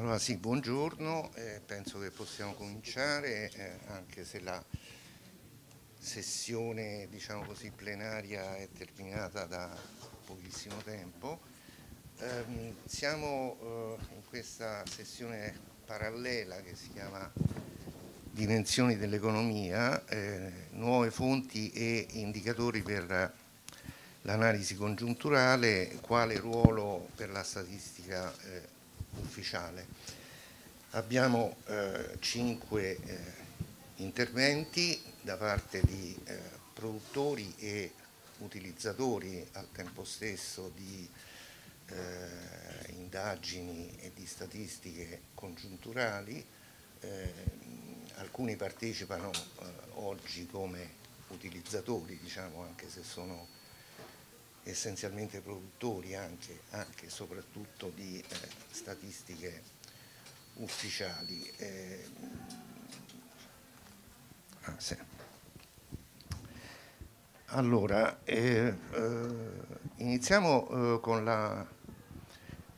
Allora sì, buongiorno, eh, penso che possiamo cominciare eh, anche se la sessione diciamo così, plenaria è terminata da pochissimo tempo. Ehm, eh, siamo in questa sessione parallela che si chiama Dimensioni dell'economia, eh, nuove fonti e indicatori per l'analisi congiunturale, quale ruolo per la statistica eh, ufficiale. Abbiamo eh, cinque eh, interventi da parte di eh, produttori e utilizzatori al tempo stesso di eh, indagini e di statistiche congiunturali. Eh, alcuni partecipano eh, oggi come utilizzatori, diciamo, anche se sono essenzialmente produttori anche, e soprattutto di eh, statistiche ufficiali. Eh, ah, sì. Allora, eh, eh iniziamo eh, con la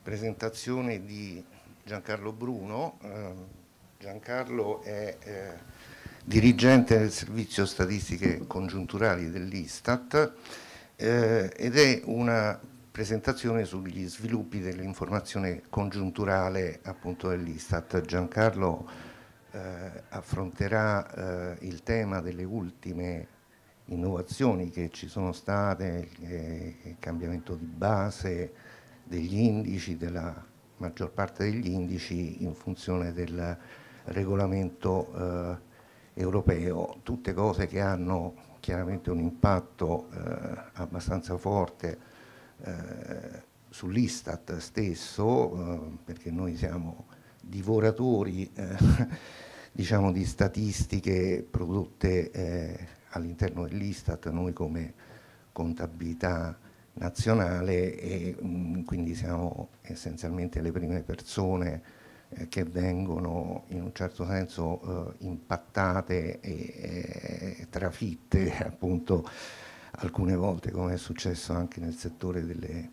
presentazione di Giancarlo Bruno. Eh, Giancarlo è dirigente del servizio statistiche congiunturali dell'Istat eh, ed è una presentazione sugli sviluppi dell'informazione congiunturale appunto dell'Istat. Giancarlo eh, affronterà eh, il tema delle ultime innovazioni che ci sono state, eh, il cambiamento di base degli indici, della maggior parte degli indici in funzione del regolamento eh, europeo, tutte cose che hanno chiaramente un impatto eh, abbastanza forte eh, sull'Istat stesso, eh, perché noi siamo divoratori eh, diciamo, di statistiche prodotte eh, all'interno dell'Istat, noi come contabilità nazionale e mh, mm, quindi siamo essenzialmente le prime persone eh, che vengono in un certo senso eh, impattate e eh, trafitte appunto alcune volte come è successo anche nel settore delle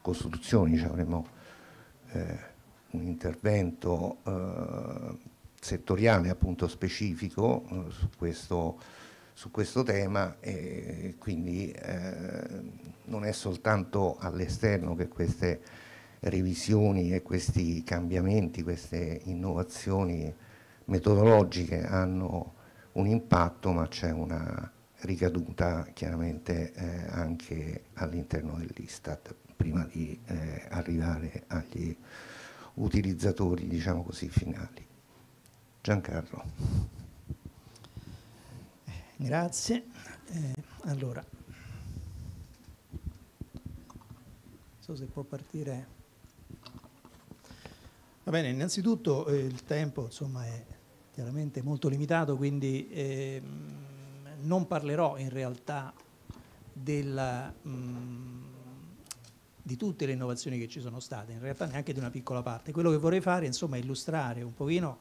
costruzioni, cioè avremo un intervento settoriale appunto specifico su questo, su questo tema e quindi non è soltanto all'esterno che queste revisioni e questi cambiamenti, queste innovazioni metodologiche hanno un impatto ma c'è una ricaduta chiaramente eh, anche all'interno dell'Istat prima di eh, arrivare agli utilizzatori diciamo così finali. Giancarlo. Grazie. Eh, allora, non so se può partire Va bene, innanzitutto eh, il tempo insomma, è chiaramente molto limitato, quindi eh, non parlerò in realtà della, mh, di tutte le innovazioni che ci sono state, in realtà neanche di una piccola parte. Quello che vorrei fare insomma, è illustrare un pochino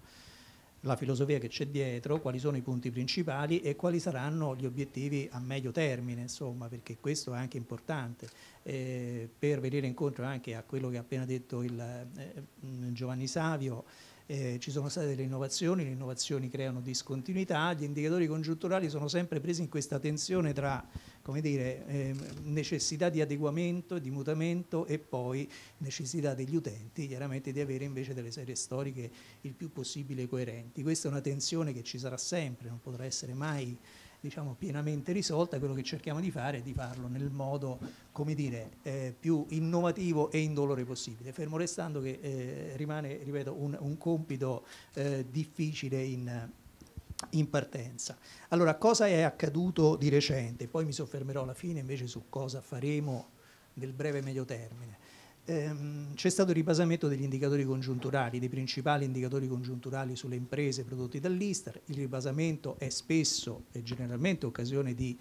la filosofia che c'è dietro, quali sono i punti principali e quali saranno gli obiettivi a medio termine, insomma, perché questo è anche importante eh, per venire incontro anche a quello che ha appena detto il, eh, mm, Giovanni Savio. Eh, ci sono state delle innovazioni, le innovazioni creano discontinuità, gli indicatori congiunturali sono sempre presi in questa tensione tra come dire, eh, necessità di adeguamento, di mutamento e poi necessità degli utenti chiaramente di avere invece delle serie storiche il più possibile coerenti. Questa è una tensione che ci sarà sempre, non potrà essere mai diciamo, pienamente risolta, quello che cerchiamo di fare è di farlo nel modo come dire, eh, più innovativo e indolore possibile, fermo restando che eh, rimane ripeto, un, un compito eh, difficile in in partenza. Allora, cosa è accaduto di recente? Poi mi soffermerò alla fine invece su cosa faremo nel breve e medio termine. Ehm, c'è stato il ribasamento degli indicatori congiunturali, dei principali indicatori congiunturali sulle imprese prodotti dall'Istar. Il ribasamento è spesso e generalmente occasione di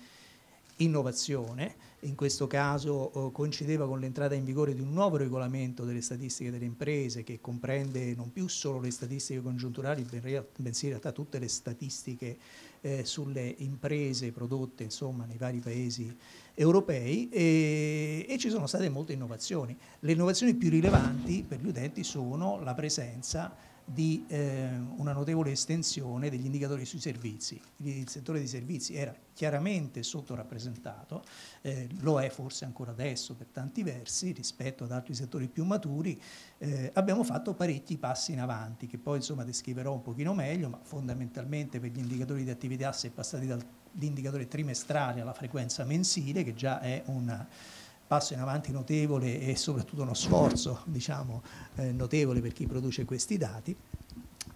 innovazione, in questo caso eh, coincideva con l'entrata in vigore di un nuovo regolamento delle statistiche delle imprese che comprende non più solo le statistiche congiunturali, bensì in realtà tutte le statistiche eh, sulle imprese prodotte insomma, nei vari paesi europei e, e, ci sono state molte innovazioni. Le innovazioni più rilevanti per gli utenti sono la presenza di eh, una notevole estensione degli indicatori sui servizi. Il settore dei servizi era chiaramente sottorappresentato, eh, lo è forse ancora adesso per tanti versi rispetto ad altri settori più maturi. Eh, abbiamo fatto parecchi passi in avanti che poi insomma descriverò un pochino meglio, ma fondamentalmente per gli indicatori di attività si è passati dall'indicatore trimestrale alla frequenza mensile che già è una passo in avanti notevole e soprattutto uno sforzo diciamo, eh, notevole per chi produce questi dati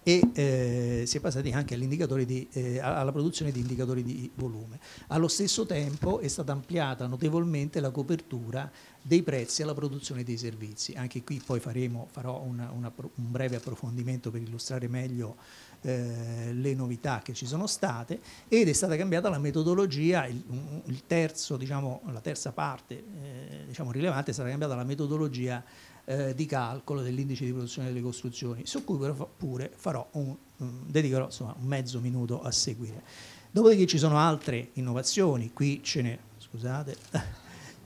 e eh, si è passati anche di, eh, alla produzione di indicatori di volume. Allo stesso tempo è stata ampliata notevolmente la copertura dei prezzi alla produzione dei servizi. Anche qui poi faremo, farò una, una, un breve approfondimento per illustrare meglio eh, le novità che ci sono state ed è stata cambiata la metodologia, il, il terzo, diciamo, la terza parte eh, diciamo, rilevante è stata cambiata la metodologia eh, di calcolo dell'indice di produzione delle costruzioni, su cui però pure farò un, dedicherò insomma, un mezzo minuto a seguire. Dopodiché ci sono altre innovazioni, qui ce ne, scusate,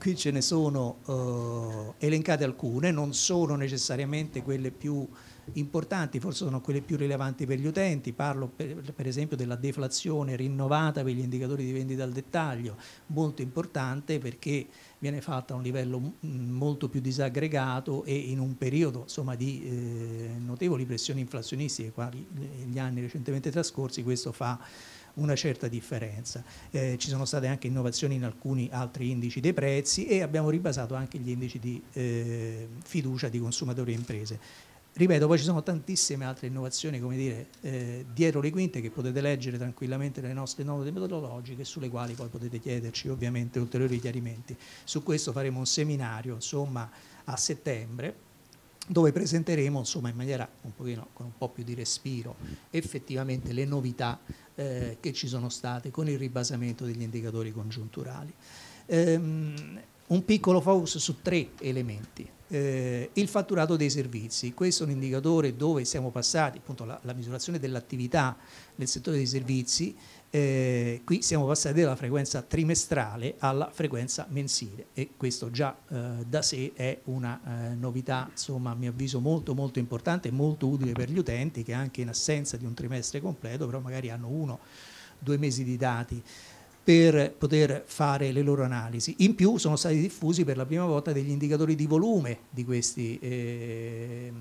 qui ce ne sono uh, elencate alcune, non sono necessariamente quelle più importanti, forse sono quelle più rilevanti per gli utenti, parlo per, per, esempio della deflazione rinnovata per gli indicatori di vendita al dettaglio, molto importante perché viene fatta a un livello mm, molto più disaggregato e in un periodo insomma, di eh, notevoli pressioni inflazionistiche, quali eh, gli anni recentemente trascorsi, questo fa una certa differenza. Eh, ci sono state anche innovazioni in alcuni altri indici dei prezzi e abbiamo ribasato anche gli indici di eh, fiducia di consumatori e imprese. Ripeto, poi ci sono tantissime altre innovazioni, come dire, eh, dietro le quinte che potete leggere tranquillamente nelle nostre note metodologiche sulle quali poi potete chiederci ovviamente ulteriori chiarimenti. Su questo faremo un seminario, insomma, a settembre dove presenteremo insomma, in maniera un pochino, con un po' più di respiro effettivamente le novità eh, che ci sono state con il ribasamento degli indicatori congiunturali. Um, un piccolo focus su tre elementi eh, il fatturato dei servizi. Questo è un indicatore dove siamo passati, appunto la, la misurazione dell'attività nel settore dei servizi, eh, qui siamo passati dalla frequenza trimestrale alla frequenza mensile e questo già eh, da sé è una eh, novità, insomma a mio avviso molto molto importante e molto utile per gli utenti che anche in assenza di un trimestre completo però magari hanno uno, due mesi di dati per poter fare le loro analisi. In più sono stati diffusi per la prima volta degli indicatori di volume di questi, eh,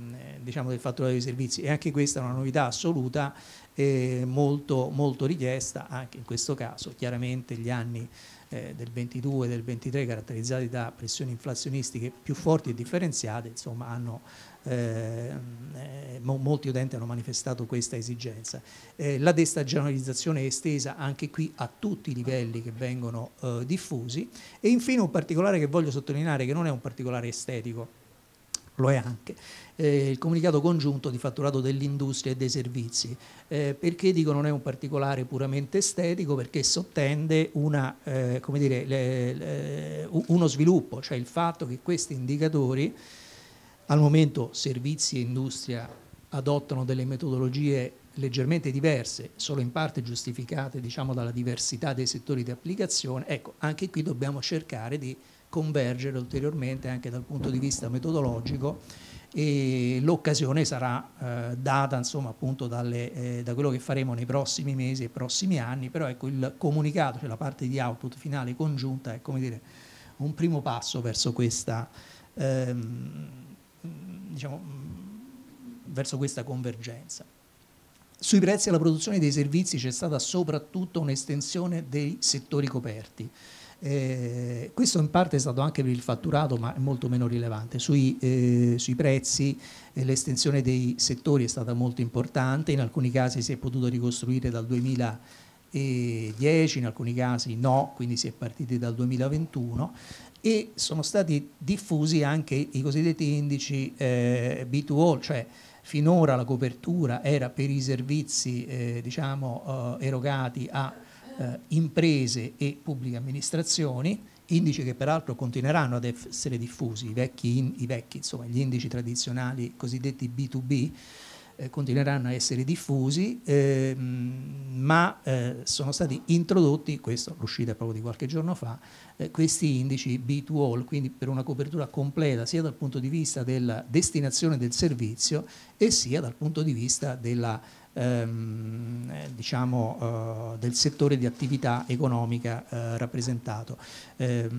diciamo del fatturato dei servizi e anche questa è una novità assoluta eh, molto, molto richiesta, anche in questo caso chiaramente gli anni eh, del 22 e del 23 caratterizzati da pressioni inflazionistiche più forti e differenziate insomma hanno Ehm, eh, molti utenti hanno manifestato questa esigenza. Eh, la destagionalizzazione è estesa anche qui a tutti i livelli che vengono eh, diffusi e infine un particolare che voglio sottolineare che non è un particolare estetico, lo è anche, eh, il comunicato congiunto di fatturato dell'industria e dei servizi, eh, perché dico non è un particolare puramente estetico, perché sottende una, eh, dire, le, le, eh, uno sviluppo, cioè il fatto che questi indicatori al momento servizi e industria adottano delle metodologie leggermente diverse, solo in parte giustificate diciamo, dalla diversità dei settori di applicazione, ecco, anche qui dobbiamo cercare di convergere ulteriormente anche dal punto di vista metodologico e l'occasione sarà eh, data insomma, appunto dalle, eh, da quello che faremo nei prossimi mesi e prossimi anni, però ecco, il comunicato, cioè la parte di output finale congiunta è come dire, un primo passo verso questa... Ehm, diciamo, verso questa convergenza. Sui prezzi alla produzione dei servizi c'è stata soprattutto un'estensione dei settori coperti. Eh, questo in parte è stato anche per il fatturato, ma è molto meno rilevante. Sui, eh, sui prezzi eh, l'estensione dei settori è stata molto importante, in alcuni casi si è potuto ricostruire dal 2010, in alcuni casi no, quindi si è partiti dal 2021 e sono stati diffusi anche i cosiddetti indici eh, B2O, cioè finora la copertura era per i servizi eh, diciamo, eh, erogati a eh, imprese e pubbliche amministrazioni, indici che peraltro continueranno ad essere diffusi, i vecchi, i vecchi insomma, gli indici tradizionali cosiddetti B2B, eh, continueranno a essere diffusi, eh, ma eh, sono stati introdotti, questo l'uscita proprio di qualche giorno fa, eh, questi indici B2All, quindi per una copertura completa sia dal punto di vista della destinazione del servizio e sia dal punto di vista della ehm, diciamo, eh, del settore di attività economica eh, rappresentato. Eh,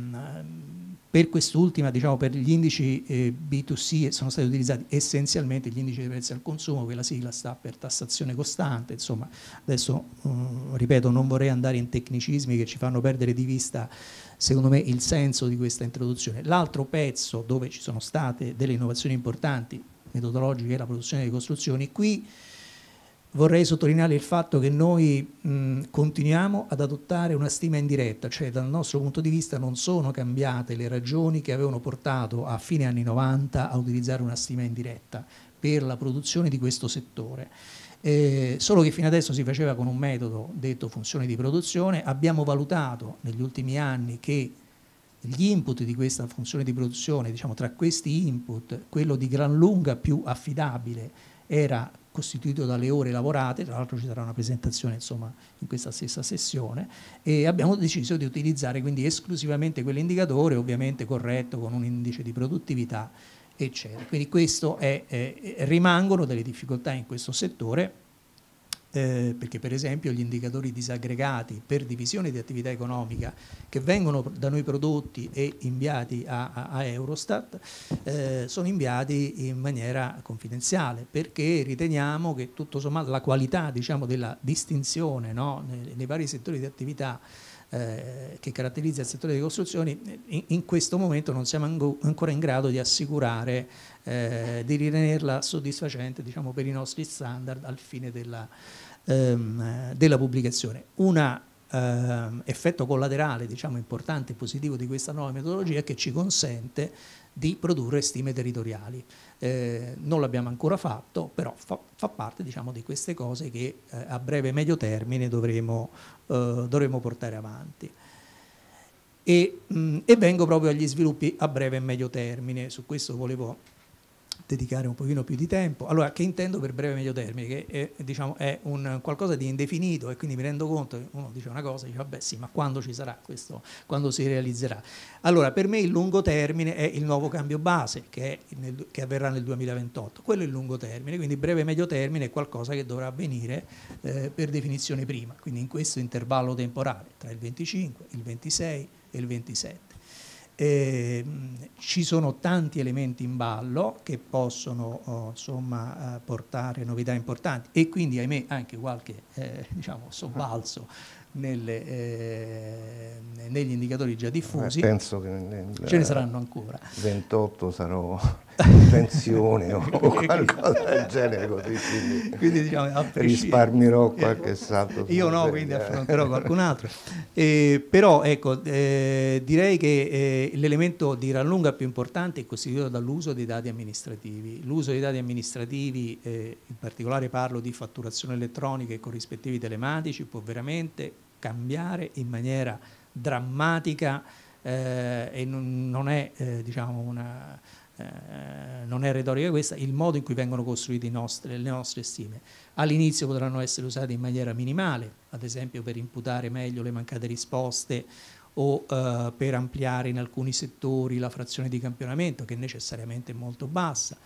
per quest'ultima, diciamo, per gli indici eh, B2C sono stati utilizzati essenzialmente gli indici di prezzi al consumo, che la sigla sta per tassazione costante, insomma, adesso mm, ripeto, non vorrei andare in tecnicismi che ci fanno perdere di vista secondo me il senso di questa introduzione. L'altro pezzo dove ci sono state delle innovazioni importanti metodologiche è la produzione di costruzioni, qui vorrei sottolineare il fatto che noi mh, continuiamo ad adottare una stima indiretta, cioè dal nostro punto di vista non sono cambiate le ragioni che avevano portato a fine anni 90 a utilizzare una stima indiretta per la produzione di questo settore. Eh, solo che fino adesso si faceva con un metodo detto funzione di produzione, abbiamo valutato negli ultimi anni che gli input di questa funzione di produzione, diciamo tra questi input, quello di gran lunga più affidabile era costituito dalle ore lavorate, tra l'altro ci sarà una presentazione insomma, in questa stessa sessione, e abbiamo deciso di utilizzare quindi esclusivamente quell'indicatore, ovviamente corretto con un indice di produttività, eccetera. Quindi questo è, eh, rimangono delle difficoltà in questo settore, eh, perché per esempio gli indicatori disaggregati per divisione di attività economica che vengono da noi prodotti e inviati a, a, a Eurostat eh, sono inviati in maniera confidenziale perché riteniamo che tutto sommato la qualità diciamo, della distinzione no, nei, nei, vari settori di attività eh, che caratterizza il settore delle costruzioni, eh, in, in questo momento non siamo ancora in grado di assicurare eh, di ritenerla soddisfacente diciamo, per i nostri standard al fine della, ehm, della pubblicazione. Un ehm, effetto collaterale diciamo, importante e positivo di questa nuova metodologia è che ci consente di produrre stime territoriali. Eh, non l'abbiamo ancora fatto, però fa, fa parte diciamo, di queste cose che eh, a breve e medio termine dovremo, eh, dovremo portare avanti. E, mh, mm, e, vengo proprio agli sviluppi a breve e medio termine, su questo volevo dedicare un pochino più di tempo. Allora, che intendo per breve e medio termine? Che è, diciamo, è un qualcosa di indefinito e quindi mi rendo conto che uno dice una cosa e dice vabbè sì, ma quando ci sarà questo? Quando si realizzerà? Allora, per me il lungo termine è il nuovo cambio base che, nel, che avverrà nel 2028. Quello è il lungo termine, quindi breve e medio termine è qualcosa che dovrà avvenire eh, per definizione prima, quindi in questo intervallo temporale tra il 25, il 26 e il 27. Eh, ci sono tanti elementi in ballo che possono oh, insomma, eh, portare novità importanti e quindi ahimè anche qualche eh, diciamo, sobbalzo nelle, eh, negli indicatori già diffusi. Eh, penso che nel, ce ne saranno ancora. 28 sarò pensione o, qualcosa del genere così quindi, quindi diciamo, risparmierò qualche salto io no quindi affronterò qualcun altro eh, però ecco eh, direi che eh, l'elemento di rallunga più importante è costituito dall'uso dei dati amministrativi l'uso dei dati amministrativi eh, in particolare parlo di fatturazione elettronica e corrispettivi telematici può veramente cambiare in maniera drammatica eh, e non, non è eh, diciamo una eh, non è retorica questa, il modo in cui vengono costruite le nostre stime. All'inizio potranno essere usate in maniera minimale, ad esempio per imputare meglio le mancate risposte o eh, per ampliare in alcuni settori la frazione di campionamento che necessariamente è molto bassa.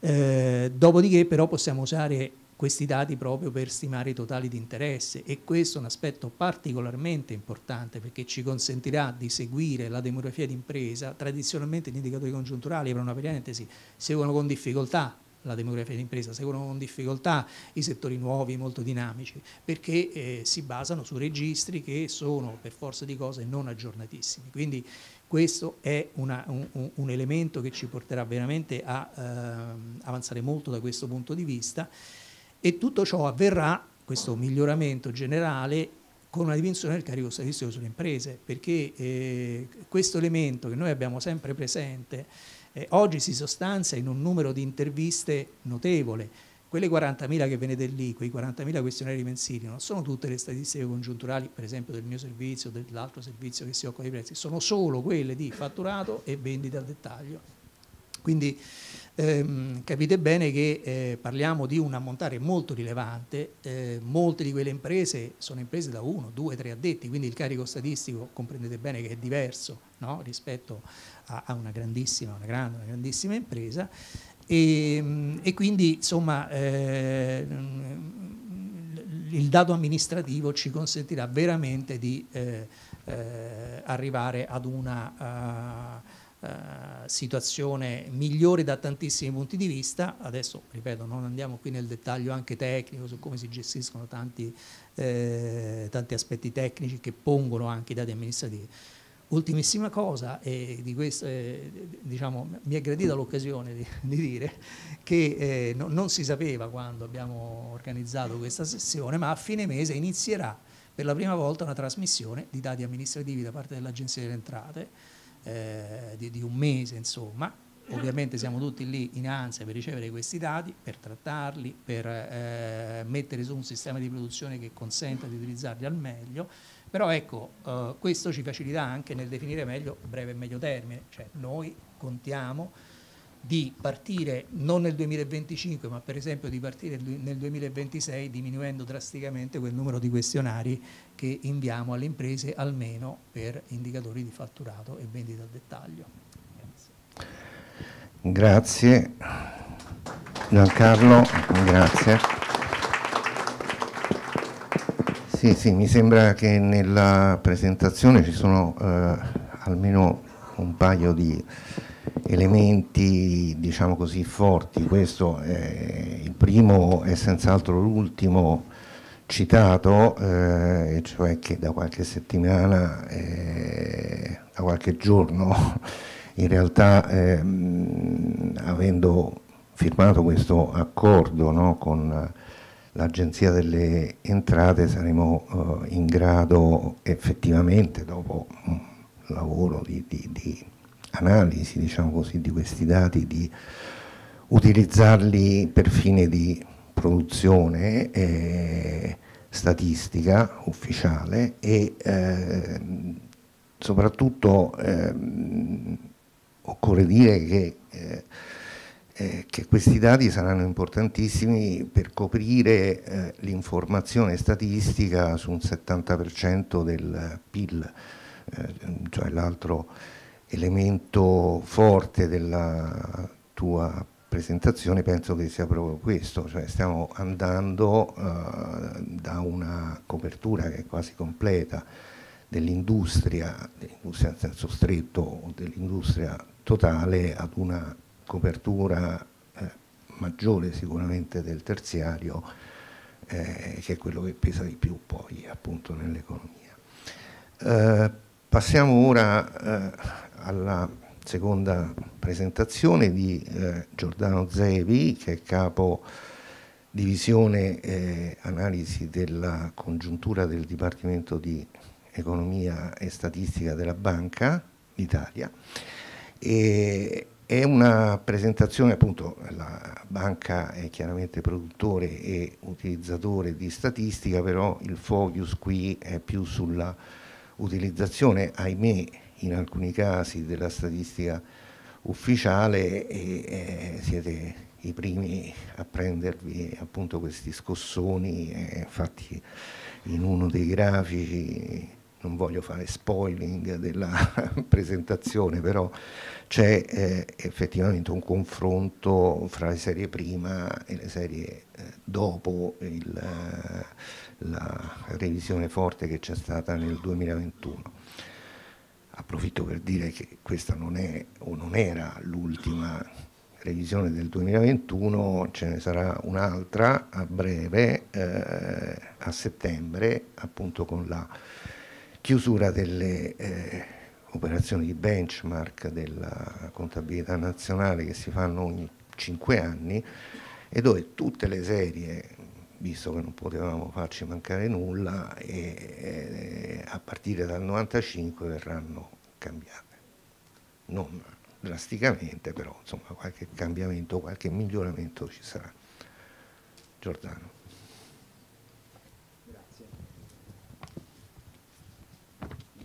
Eh, dopodiché però possiamo usare questi dati proprio per stimare i totali di interesse e questo è un aspetto particolarmente importante perché ci consentirà di seguire la demografia d'impresa. Tradizionalmente gli indicatori congiunturali, per una parentesi, seguono con difficoltà la demografia d'impresa, seguono con difficoltà i settori nuovi molto dinamici perché eh, si basano su registri che sono per forza di cose non aggiornatissimi. Quindi questo è una, un, un, elemento che ci porterà veramente a eh, avanzare molto da questo punto di vista. E tutto ciò avverrà, questo miglioramento generale, con una dimensione del carico statistico sulle imprese, perché eh, questo elemento che noi abbiamo sempre presente eh, oggi si sostanzia in un numero di interviste notevole. Quelle 40.000 che venete lì, quei 40.000 questionari mensili, non sono tutte le statistiche congiunturali, per esempio del mio servizio, o dell'altro servizio che si occupa di prezzi, sono solo quelle di fatturato e vendita al dettaglio. Quindi ehm, capite bene che eh, parliamo di un ammontare molto rilevante, eh, molte di quelle imprese sono imprese da uno, due, tre addetti, quindi il carico statistico comprendete bene che è diverso no? rispetto a, a, una grandissima, una grande, una grandissima impresa e, ehm, e quindi insomma eh, il dato amministrativo ci consentirà veramente di eh, eh, arrivare ad una... Uh, eh, situazione migliore da tantissimi punti di vista, adesso ripeto non andiamo qui nel dettaglio anche tecnico su come si gestiscono tanti, eh, tanti aspetti tecnici che pongono anche i dati amministrativi. Ultimissima cosa, e di questo eh, diciamo, mi è gradita l'occasione di, di, dire che eh, no, non si sapeva quando abbiamo organizzato questa sessione, ma a fine mese inizierà per la prima volta una trasmissione di dati amministrativi da parte dell'Agenzia delle Entrate eh, di, di, un mese, insomma. Ovviamente siamo tutti lì in ansia per ricevere questi dati, per trattarli, per eh, mettere su un sistema di produzione che consenta di utilizzarli al meglio, però ecco, eh, questo ci facilita anche nel definire meglio breve e medio termine, cioè noi contiamo di partire non nel 2025 ma per esempio di partire nel 2026 diminuendo drasticamente quel numero di questionari che inviamo alle imprese almeno per indicatori di fatturato e vendita al dettaglio. Grazie. Giancarlo, grazie. Sì, sì, mi sembra che nella presentazione ci sono eh, almeno un paio di elementi diciamo così forti, questo è il primo e senz'altro l'ultimo citato, eh, cioè che da qualche settimana, eh, da qualche giorno, in realtà eh, avendo firmato questo accordo no, con l'Agenzia delle Entrate saremo eh, in grado effettivamente, dopo un lavoro di, di, di analisi diciamo così, di questi dati, di utilizzarli per fine di produzione eh, statistica ufficiale e eh, soprattutto eh, occorre dire che, eh, eh, che, questi dati saranno importantissimi per coprire eh, l'informazione statistica su un 70% del PIL, cioè l'altro elemento forte della tua presentazione penso che sia proprio questo, cioè stiamo andando eh, da una copertura che è quasi completa dell'industria, dell'industria in senso stretto dell'industria totale ad una copertura eh, maggiore sicuramente del terziario eh, che è quello che pesa di più poi appunto nell'economia. Eh, passiamo ora eh, alla seconda presentazione di eh, Giordano Zevi, che è capo divisione eh, analisi della congiuntura del Dipartimento di Economia e Statistica della Banca d'Italia. È una presentazione, appunto, la banca è chiaramente produttore e utilizzatore di statistica, però il focus qui è più sulla utilizzazione, ahimè, in alcuni casi della statistica ufficiale e eh, siete i primi a prendervi appunto questi scossoni, eh, infatti in uno dei grafici non voglio fare spoiling della presentazione, però c'è eh, effettivamente un confronto fra le serie prima e le serie eh, dopo il, la revisione forte che c'è stata nel 2021 approfitto per dire che questa non è o non era l'ultima revisione del 2021, ce ne sarà un'altra a breve, eh, a settembre, appunto con la chiusura delle eh, operazioni di benchmark della contabilità nazionale che si fanno ogni cinque anni e dove tutte le serie visto che non potevamo farci mancare nulla e, a partire dal 95 verranno cambiate. Non drasticamente, però insomma qualche cambiamento, qualche miglioramento ci sarà. Giordano. Grazie.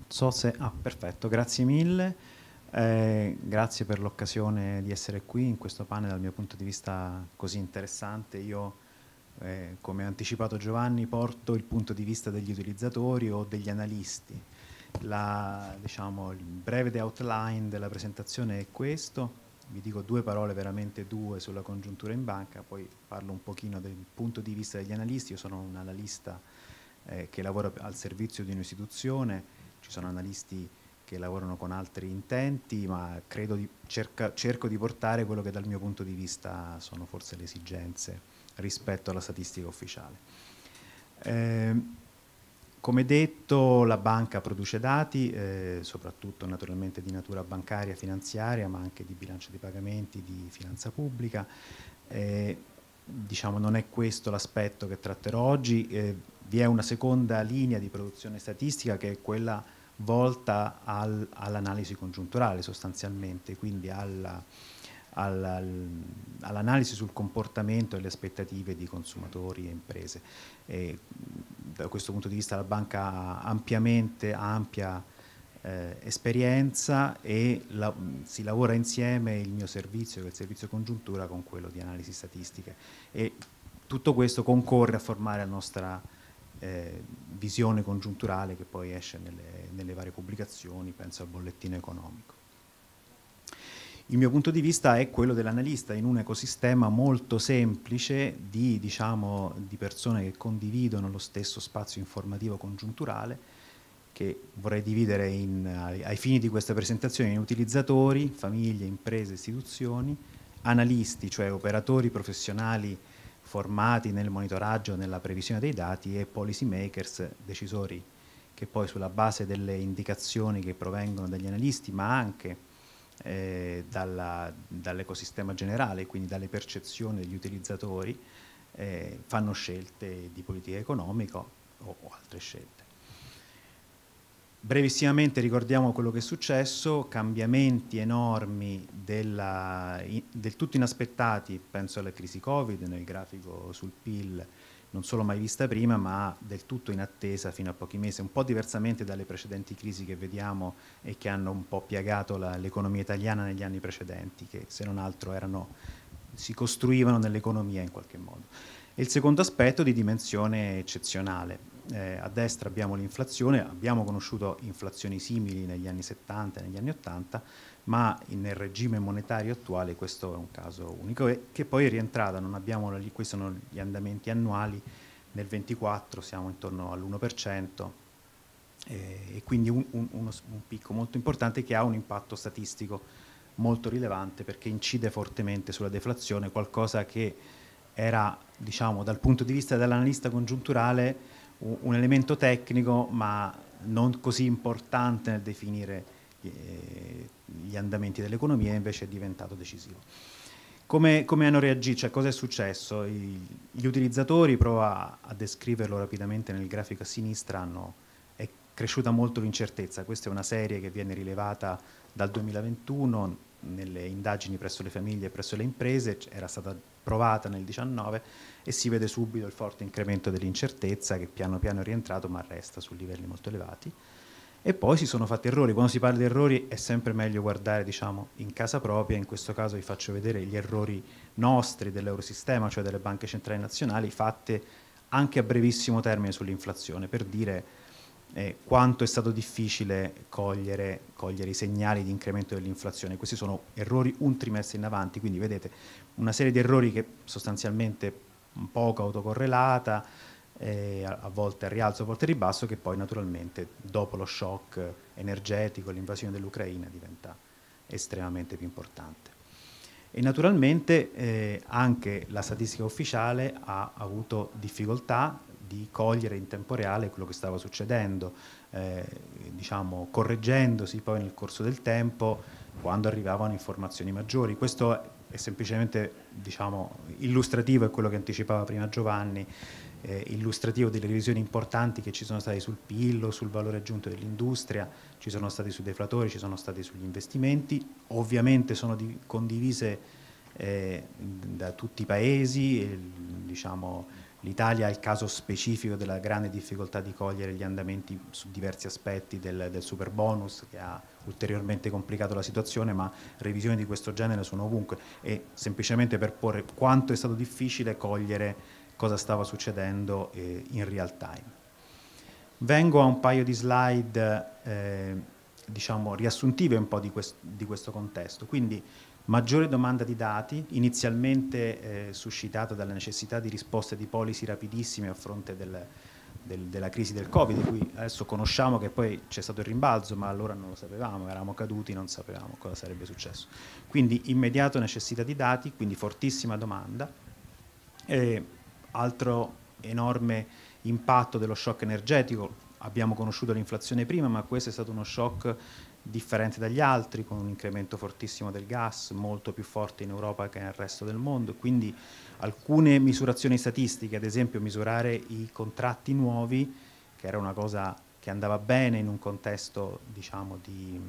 So se... Ah, perfetto, grazie mille. Eh, grazie per l'occasione di essere qui in questo panel dal mio punto di vista così interessante. Io eh, come ha anticipato Giovanni, porto il punto di vista degli utilizzatori o degli analisti. La, diciamo, il breve outline della presentazione è questo, vi dico due parole, veramente due, sulla congiuntura in banca, poi parlo un pochino del punto di vista degli analisti, io sono un analista eh, che lavora al servizio di un'istituzione, ci sono analisti che lavorano con altri intenti, ma di, cerca, cerco di portare quello che dal mio punto di vista sono forse le esigenze rispetto alla statistica ufficiale. Eh, come detto, la banca produce dati, eh, soprattutto naturalmente di natura bancaria, finanziaria, ma anche di bilancio dei pagamenti, di finanza pubblica. Eh, diciamo non è questo l'aspetto che tratterò oggi, eh, vi è una seconda linea di produzione statistica che è quella volta al, all'analisi congiunturale sostanzialmente, quindi alla all'analisi sul comportamento e le aspettative di consumatori e imprese. E da questo punto di vista la banca ha ampiamente ampia eh, esperienza e la, si lavora insieme il mio servizio, che è il servizio congiuntura, con quello di analisi statistiche. E tutto questo concorre a formare la nostra eh, visione congiunturale che poi esce nelle, nelle varie pubblicazioni, penso al bollettino economico. Il mio punto di vista è quello dell'analista in un ecosistema molto semplice di, diciamo, di persone che condividono lo stesso spazio informativo congiunturale che vorrei dividere in, ai, ai, fini di questa presentazione in utilizzatori, famiglie, imprese, istituzioni, analisti, cioè operatori professionali formati nel monitoraggio, nella previsione dei dati e policy makers, decisori che poi sulla base delle indicazioni che provengono dagli analisti, ma anche eh, dall'ecosistema generale, quindi dalle percezioni degli utilizzatori, eh, fanno scelte di politica economica o, o altre scelte. Brevissimamente ricordiamo quello che è successo, cambiamenti enormi della, del tutto inaspettati, penso alla crisi Covid, nel grafico sul PIL non solo mai vista prima, ma del tutto in attesa fino a pochi mesi, un po' diversamente dalle precedenti crisi che vediamo e che hanno un po' piagato l'economia italiana negli anni precedenti, che se non altro erano, si costruivano nell'economia in qualche modo. E il secondo aspetto di dimensione eccezionale. Eh, a destra abbiamo l'inflazione, abbiamo conosciuto inflazioni simili negli anni 70, negli anni 80, ma nel regime monetario attuale questo è un caso unico e che poi è rientrata, non abbiamo lì, questi sono gli andamenti annuali, nel 24 siamo intorno all'1% e, e quindi un, un, uno, un picco molto importante che ha un impatto statistico molto rilevante perché incide fortemente sulla deflazione, qualcosa che era diciamo dal punto di vista dell'analista congiunturale un, un elemento tecnico ma non così importante nel definire eh, gli andamenti dell'economia invece è diventato decisivo. Come, come, hanno reagito? Cioè, cosa è successo? I, gli utilizzatori, prova a descriverlo rapidamente nel grafico a sinistra, hanno, è cresciuta molto l'incertezza. Questa è una serie che viene rilevata dal 2021 nelle indagini presso le famiglie e presso le imprese, era stata provata nel 2019 e si vede subito il forte incremento dell'incertezza che piano piano è rientrato ma resta su livelli molto elevati. E poi si sono fatti errori. Quando si parla di errori è sempre meglio guardare diciamo, in casa propria, in questo caso vi faccio vedere gli errori nostri dell'eurosistema, cioè delle banche centrali nazionali, fatte anche a brevissimo termine sull'inflazione, per dire eh, quanto è stato difficile cogliere, cogliere i segnali di incremento dell'inflazione. Questi sono errori un trimestre in avanti, quindi vedete una serie di errori che sostanzialmente poco autocorrelata, eh, a volte a rialzo, a volte a ribasso, che poi naturalmente dopo lo shock energetico, l'invasione dell'Ucraina diventa estremamente più importante. E naturalmente eh, anche la statistica ufficiale ha avuto difficoltà di cogliere in tempo reale quello che stava succedendo, eh, diciamo correggendosi poi nel corso del tempo quando arrivavano informazioni maggiori. Questo è semplicemente diciamo, illustrativo, è quello che anticipava prima Giovanni, eh, illustrativo delle revisioni importanti che ci sono state sul PIL, sul valore aggiunto dell'industria, ci sono stati sui deflatori, ci sono stati sugli investimenti, ovviamente sono di, condivise eh, da tutti i paesi, e, diciamo, l'Italia è il caso specifico della grande difficoltà di cogliere gli andamenti su diversi aspetti del, del super bonus che ha ulteriormente complicato la situazione, ma revisioni di questo genere sono ovunque e semplicemente per porre quanto è stato difficile cogliere cosa stava succedendo eh, in real time. Vengo a un paio di slide eh, diciamo, riassuntive un po' di, quest di, questo contesto. Quindi maggiore domanda di dati, inizialmente eh, suscitata dalla necessità di risposte di policy rapidissime a fronte del, del, della crisi del Covid, di cui adesso conosciamo che poi c'è stato il rimbalzo, ma allora non lo sapevamo, eravamo caduti, non sapevamo cosa sarebbe successo. Quindi immediato necessità di dati, quindi fortissima domanda. Eh, altro enorme impatto dello shock energetico. Abbiamo conosciuto l'inflazione prima, ma questo è stato uno shock differente dagli altri, con un incremento fortissimo del gas, molto più forte in Europa che nel resto del mondo. Quindi alcune misurazioni statistiche, ad esempio misurare i contratti nuovi, che era una cosa che andava bene in un contesto diciamo, di,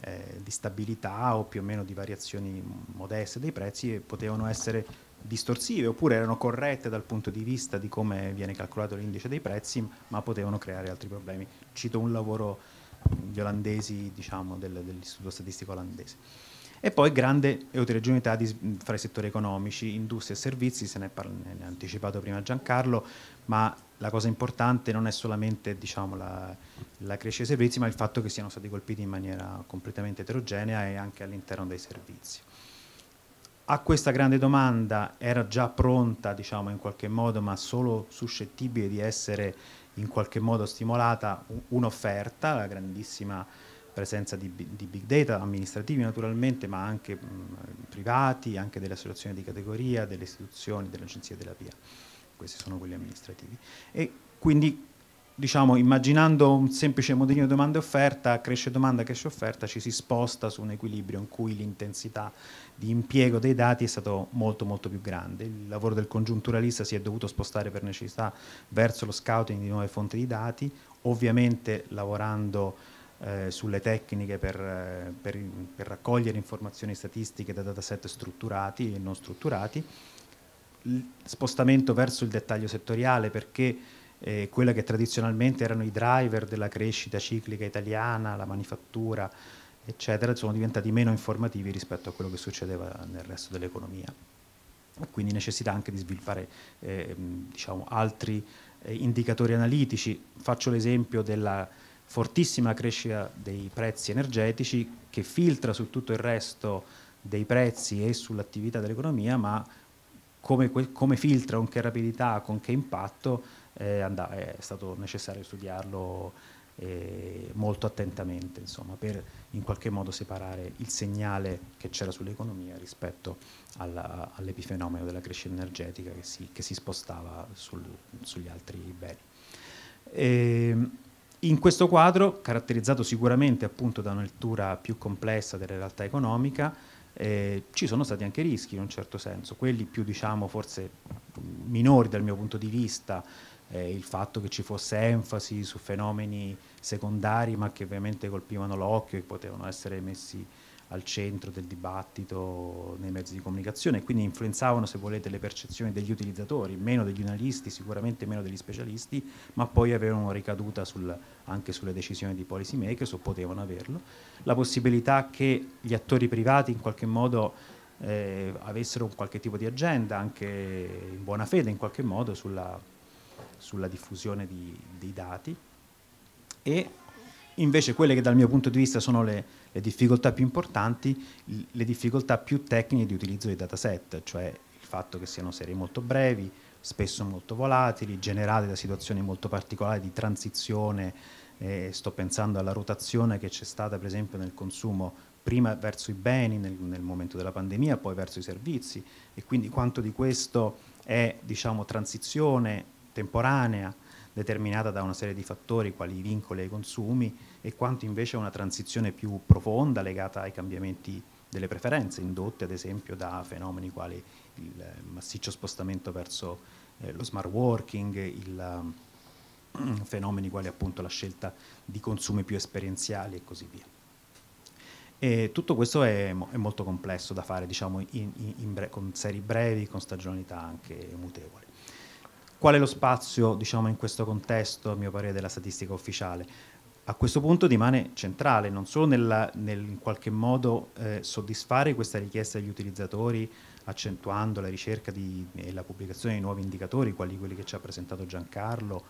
eh, di stabilità o più o meno di variazioni modeste dei prezzi, potevano essere distorsive oppure erano corrette dal punto di vista di come viene calcolato l'indice dei prezzi, ma potevano creare altri problemi. Cito un lavoro gli olandesi, diciamo, del, dell'istituto statistico olandese. E poi grande eterogeneità fra i settori economici, industria e servizi, se ne, è anticipato prima Giancarlo, ma la cosa importante non è solamente diciamo, la, la, crescita dei servizi, ma il fatto che siano stati colpiti in maniera completamente eterogenea e anche all'interno dei servizi a questa grande domanda era già pronta, diciamo in qualche modo, ma solo suscettibile di essere in qualche modo stimolata un'offerta, la grandissima presenza di, di, big data amministrativi naturalmente, ma anche mh, privati, anche delle associazioni di categoria, delle istituzioni, delle agenzie della PIA. Questi sono quelli amministrativi. E quindi diciamo, immaginando un semplice modellino di domanda e offerta, cresce domanda, cresce offerta, ci si sposta su un equilibrio in cui l'intensità di impiego dei dati è stato molto molto più grande. Il lavoro del congiunturalista si è dovuto spostare per necessità verso lo scouting di nuove fonti di dati, ovviamente lavorando eh, sulle tecniche per, eh, per, per raccogliere informazioni statistiche da dataset strutturati e non strutturati, il spostamento verso il dettaglio settoriale perché eh, quella che tradizionalmente erano i driver della crescita ciclica italiana, la manifattura, eccetera, sono diventati meno informativi rispetto a quello che succedeva nel resto dell'economia. Quindi necessità anche di sviluppare eh, diciamo, altri eh, indicatori analitici. Faccio l'esempio della fortissima crescita dei prezzi energetici che filtra su tutto il resto dei prezzi e sull'attività dell'economia, ma come, come filtra, con che rapidità, con che impatto eh, è stato necessario studiarlo eh, molto attentamente insomma, per in qualche modo separare il segnale che c'era sull'economia rispetto all'epifenomeno della crescita energetica che si, che si spostava sul, sugli altri beni. E, ehm, in questo quadro, caratterizzato sicuramente appunto da una lettura più complessa della realtà economica, eh, ci sono stati anche rischi in un certo senso, quelli più diciamo forse minori dal mio punto di vista, eh, il fatto che ci fosse enfasi su fenomeni secondari ma che ovviamente colpivano l'occhio e potevano essere messi al centro del dibattito nei mezzi di comunicazione e quindi influenzavano, se volete, le percezioni degli utilizzatori, meno degli analisti, sicuramente meno degli specialisti, ma poi avevano ricaduta sul, anche sulle decisioni di policy makers o potevano averlo. La possibilità che gli attori privati in qualche modo eh, avessero un qualche tipo di agenda, anche in buona fede in qualche modo, sulla sulla diffusione di, dei dati e invece quelle che dal mio punto di vista sono le, le difficoltà più importanti, le difficoltà più tecniche di utilizzo dei dataset, cioè il fatto che siano serie molto brevi, spesso molto volatili, generate da situazioni molto particolari di transizione, eh, sto pensando alla rotazione che c'è stata per esempio nel consumo prima verso i beni nel, nel, momento della pandemia, poi verso i servizi e quindi quanto di questo è diciamo, transizione temporanea, determinata da una serie di fattori quali i vincoli ai consumi e quanto invece una transizione più profonda legata ai cambiamenti delle preferenze indotte ad esempio da fenomeni quali il massiccio spostamento verso eh, lo smart working, il, um, fenomeni quali appunto la scelta di consumi più esperienziali e così via. E tutto questo è, è, molto complesso da fare diciamo, in, in, in con seri brevi, con stagionalità anche mutevoli. Qual è lo spazio, diciamo, in questo contesto, a mio parere, della statistica ufficiale? A questo punto rimane centrale non solo nella, nel, in qualche modo eh, soddisfare questa richiesta degli utilizzatori accentuando la ricerca di, e la pubblicazione di nuovi indicatori, quali quelli che ci ha presentato Giancarlo,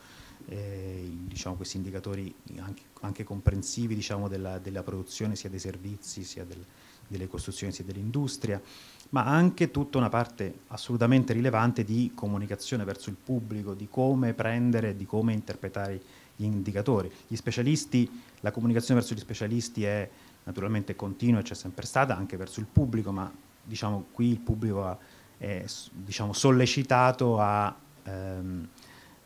eh, diciamo, questi indicatori anche, anche comprensivi diciamo, della, della, produzione sia dei servizi sia del, delle costruzioni e dell'industria, ma anche tutta una parte assolutamente rilevante di comunicazione verso il pubblico, di come prendere, di come interpretare gli indicatori. Gli la comunicazione verso gli specialisti è naturalmente continua e c'è sempre stata anche verso il pubblico, ma diciamo qui il pubblico è diciamo, sollecitato a... Ehm,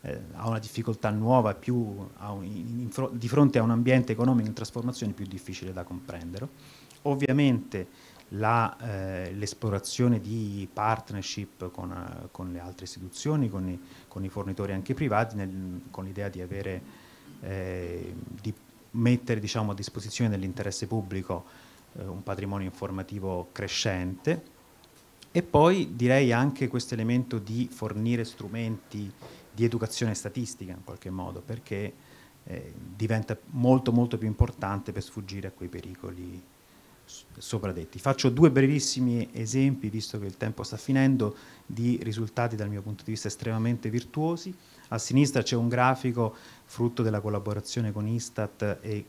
ha eh, una difficoltà nuova, più, un, in, in, di fronte a un ambiente economico in trasformazione più difficile da comprendere. Ovviamente eh, l'esplorazione eh, di partnership con, con, le altre istituzioni, con i, con i fornitori anche privati, nel, con l'idea di, avere, eh, di mettere diciamo, a disposizione dell'interesse pubblico eh, un patrimonio informativo crescente e poi direi anche questo elemento di fornire strumenti di educazione statistica in qualche modo, perché eh, diventa molto molto più importante per sfuggire a quei pericoli sopra Faccio due brevissimi esempi, visto che il tempo sta finendo, di risultati dal mio punto di vista estremamente virtuosi. A sinistra c'è un grafico frutto della collaborazione con Istat e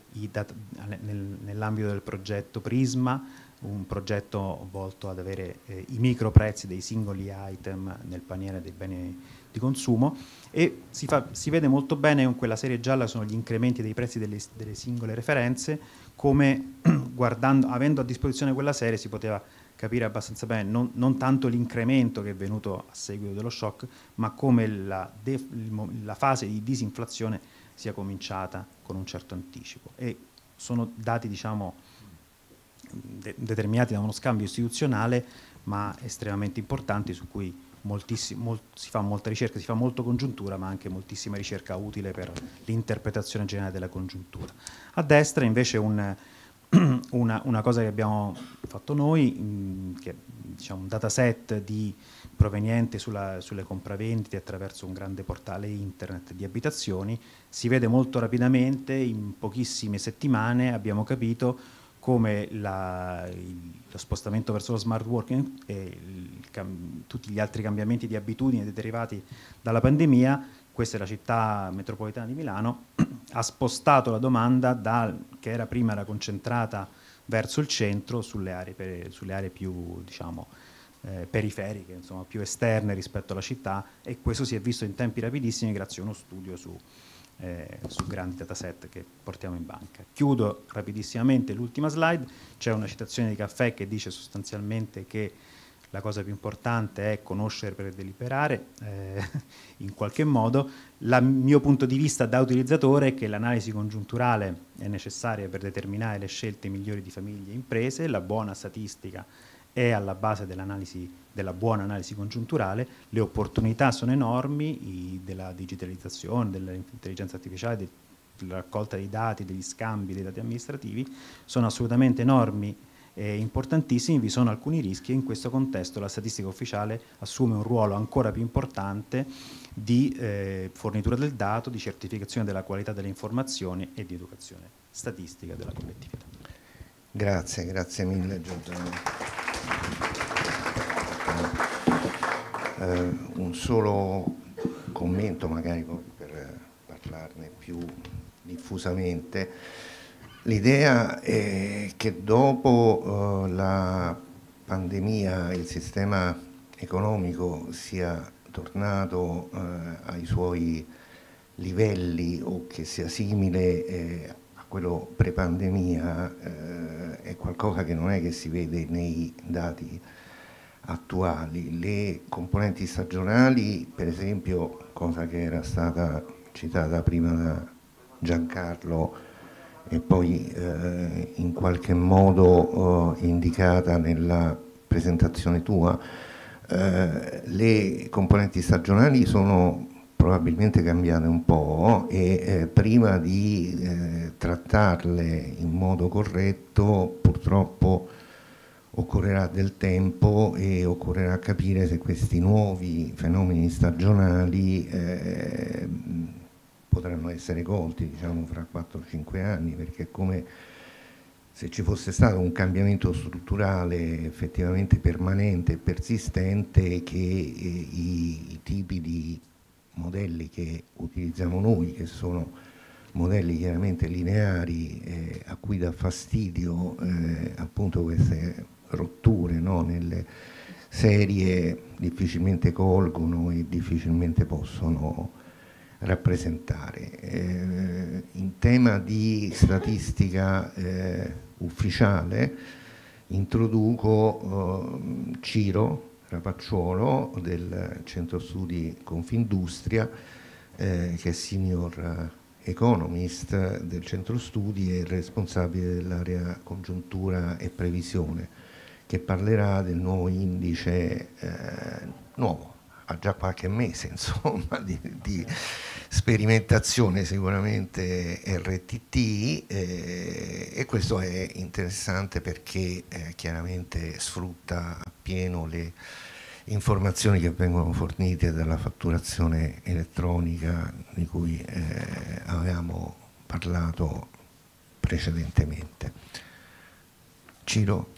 nell'ambito del progetto Prisma, un progetto volto ad avere eh, i micro prezzi dei singoli item nel paniere dei beni di consumo e si, fa, si vede molto bene in quella serie gialla sono gli incrementi dei prezzi delle, delle singole referenze come guardando, avendo a disposizione quella serie si poteva capire abbastanza bene non, non tanto l'incremento che è venuto a seguito dello shock, ma come la, def, la fase di disinflazione sia cominciata con un certo anticipo. E sono dati diciamo, de determinati da uno scambio istituzionale, ma estremamente importanti su cui molt, si fa molta ricerca, si fa molto congiuntura, ma anche moltissima ricerca utile per l'interpretazione generale della congiuntura. A destra invece un, una, una, cosa che abbiamo fatto noi, che è diciamo, un dataset di, proveniente sulla, sulle compravendite attraverso un grande portale internet di abitazioni, si vede molto rapidamente, in pochissime settimane abbiamo capito come la, il, lo spostamento verso lo smart working e il, tutti gli altri cambiamenti di abitudini derivati dalla pandemia, questa è la città metropolitana di Milano, ha spostato la domanda da, che era prima era concentrata verso il centro sulle aree, per, sulle aree più diciamo, eh, periferiche, insomma, più esterne rispetto alla città e questo si è visto in tempi rapidissimi grazie a uno studio su, eh, su grandi dataset che portiamo in banca. Chiudo rapidissimamente l'ultima slide, c'è una citazione di Caffè che dice sostanzialmente che la cosa più importante è conoscere per deliberare, eh, in qualche modo. Il mio punto di vista da utilizzatore è che l'analisi congiunturale è necessaria per determinare le scelte migliori di famiglie e imprese, la buona statistica è alla base della buona analisi congiunturale, le opportunità sono enormi i, della digitalizzazione, dell'intelligenza artificiale, de, della raccolta dei dati, degli scambi dei dati amministrativi, sono assolutamente enormi e importantissimi, vi sono alcuni rischi e in questo contesto la statistica ufficiale assume un ruolo ancora più importante di eh, fornitura del dato, di certificazione della qualità delle informazioni e di educazione statistica della collettività. Grazie, grazie mille Giordano. Eh, un solo commento magari per parlarne più diffusamente. L'idea è che dopo eh, la pandemia il sistema economico sia tornato eh, ai suoi livelli o che sia simile eh, quello pre-pandemia, eh, è qualcosa che non è che si vede nei dati attuali. Le componenti stagionali, per esempio, cosa che era stata citata prima da Giancarlo e poi eh, in qualche modo eh, indicata nella presentazione tua, eh, le componenti stagionali sono probabilmente cambiate un po' e eh, prima di eh, trattarle in modo corretto purtroppo occorrerà del tempo e occorrerà capire se questi nuovi fenomeni stagionali eh, potranno essere colti diciamo fra 4-5 anni perché come se ci fosse stato un cambiamento strutturale effettivamente permanente e persistente che eh, i, i tipi di modelli che utilizziamo noi, che sono modelli chiaramente lineari eh, a cui dà fastidio eh, appunto queste rotture no? nelle serie difficilmente colgono e difficilmente possono rappresentare. Eh, in tema di statistica eh, ufficiale introduco oh, Ciro Rapacciolo del Centro Studi Confindustria, eh, che è senior economist del Centro Studi e responsabile dell'area congiuntura e previsione, che parlerà del nuovo indice eh, nuovo, ha già qualche mese insomma di, di sperimentazione sicuramente RTT eh, e questo è interessante perché eh, chiaramente sfrutta appieno le informazioni che vengono fornite dalla fatturazione elettronica di cui eh, avevamo parlato precedentemente. Ciro.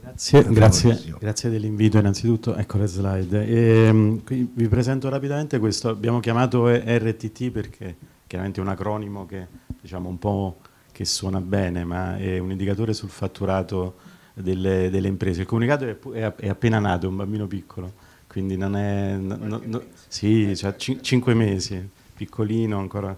Grazie, grazie, grazie dell'invito innanzitutto, ecco le slide. E, ehm, vi presento rapidamente questo, abbiamo chiamato RTT perché chiaramente è un acronimo che diciamo un po' che suona bene, ma è un indicatore sul fatturato delle, delle imprese. Il comunicato è, è, è, appena nato, è un bambino piccolo, quindi non è... No, no, sì, ha cioè, cinque mesi, piccolino ancora.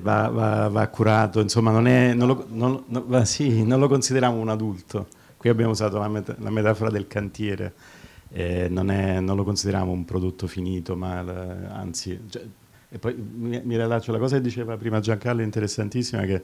Va, va, va, curato, insomma non, è, non, lo, non, non, sì, non lo consideriamo un adulto. Qui abbiamo usato la, met la metafora del cantiere, eh, non, è, non, lo consideriamo un prodotto finito, ma anzi... Cioè, e poi mi, mi, rilaccio alla cosa che diceva prima Giancarlo, interessantissima, che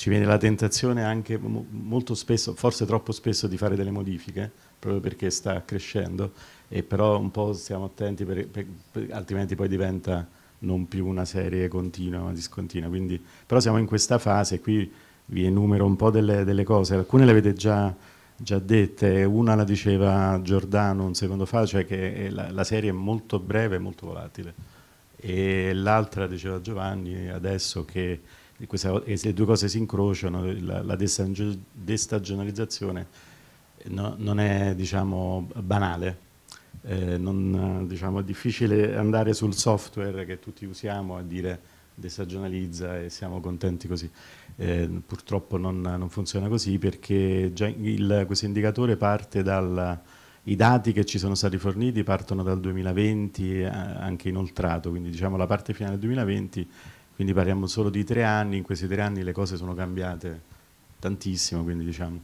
ci viene la tentazione anche molto spesso, forse troppo spesso, di fare delle modifiche, proprio perché sta crescendo, e però un po' stiamo attenti, per, per, per, altrimenti poi diventa non più una serie continua ma discontinua. Quindi, però siamo in questa fase, qui vi enumero un po' delle, delle cose, alcune le avete già, già, dette, una la diceva Giordano un secondo fa, cioè che la, la serie è molto breve e molto volatile, e l'altra diceva Giovanni adesso che questa, e se le due cose si incrociano, la, la destagionalizzazione no, non è diciamo, banale. Eh, non, diciamo, è difficile andare sul software che tutti usiamo a dire destagionalizza e siamo contenti così. Eh, purtroppo non, non, funziona così perché il, questo indicatore parte dal... I dati che ci sono stati forniti partono dal 2020 eh, anche inoltrato, quindi diciamo la parte finale del 2020 quindi parliamo solo di tre anni, in questi tre anni le cose sono cambiate tantissimo, quindi diciamo,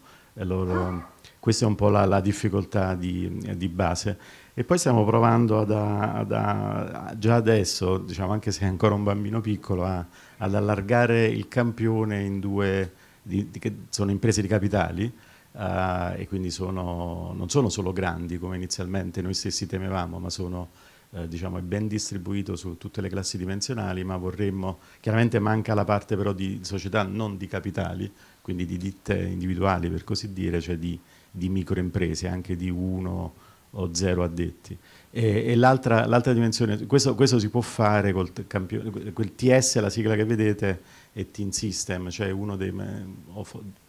loro, questa è un po' la, la difficoltà di, di, base. E poi stiamo provando ad, ad, ad, già adesso, diciamo, anche se è ancora un bambino piccolo, ad allargare il campione in due, di, di, che sono imprese di capitali, Uh, e quindi sono, non sono solo grandi come inizialmente noi stessi temevamo, ma sono eh, diciamo, è ben distribuito su tutte le classi dimensionali, ma vorremmo, chiaramente manca la parte però di società non di capitali, quindi di ditte individuali per così dire, cioè di, di microimprese, anche di uno o zero addetti. E, e l'altra, dimensione, questo, questo, si può fare col campione, quel TS, la sigla che vedete, è Team System, cioè uno dei,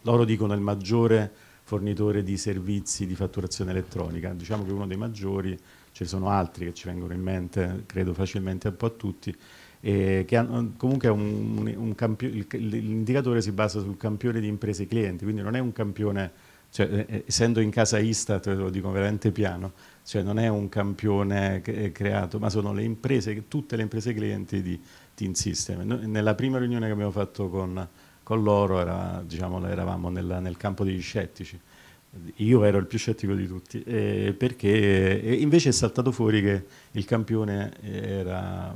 loro dicono il maggiore fornitore di servizi di fatturazione elettronica, diciamo che uno dei maggiori ce ne sono altri che ci vengono in mente, credo facilmente un po' a tutti, che hanno, comunque un, un campione, l'indicatore si basa sul campione di imprese clienti, quindi non è un campione, cioè, eh, eh, essendo in casa Istat, lo dico veramente piano, cioè non è un campione eh, creato, ma sono le imprese, tutte le imprese clienti di Team System. Noi, nella prima riunione che abbiamo fatto con, con loro era, diciamo, eravamo nella, nel campo degli scettici, io ero il più scettico di tutti, eh, perché eh, invece è saltato fuori che il campione era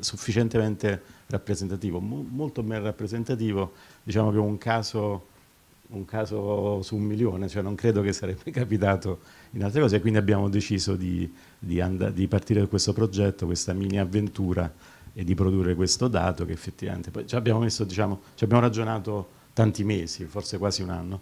sufficientemente rappresentativo, mo molto ben rappresentativo, diciamo che un caso, un caso, su un milione, cioè non credo che sarebbe capitato in altre cose, quindi abbiamo deciso di, di, di partire da questo progetto, questa mini avventura e di produrre questo dato che effettivamente poi ci abbiamo messo, diciamo, ci abbiamo ragionato tanti mesi, forse quasi un anno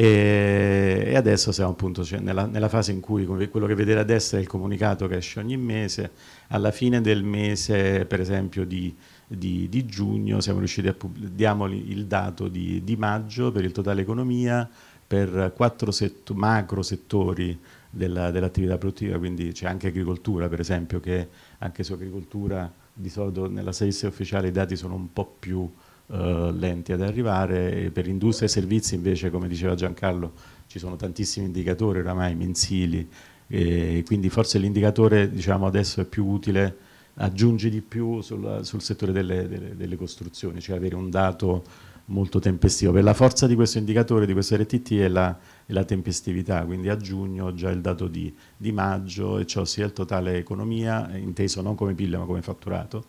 e, adesso siamo appunto cioè, nella, nella, fase in cui quello che vedete a destra è il comunicato che esce ogni mese, alla fine del mese per esempio di, di, di giugno siamo riusciti a pubblicare il dato di, di, maggio per il totale economia per quattro set, macro settori dell'attività dell produttiva, quindi c'è anche agricoltura per esempio che anche su agricoltura di solito nella statistica ufficiale i dati sono un po' più eh, lenti ad arrivare, per industria e servizi invece, come diceva Giancarlo, ci sono tantissimi indicatori oramai mensili, e quindi forse l'indicatore diciamo, adesso è più utile, aggiunge di più sul, sul settore delle, delle, delle costruzioni, cioè avere un dato molto tempestivo. Per la forza di questo indicatore, di questo RTT, è la, è la tempestività, quindi a giugno già il dato di, di maggio e ciò sia il totale economia, inteso non come PIL ma come fatturato,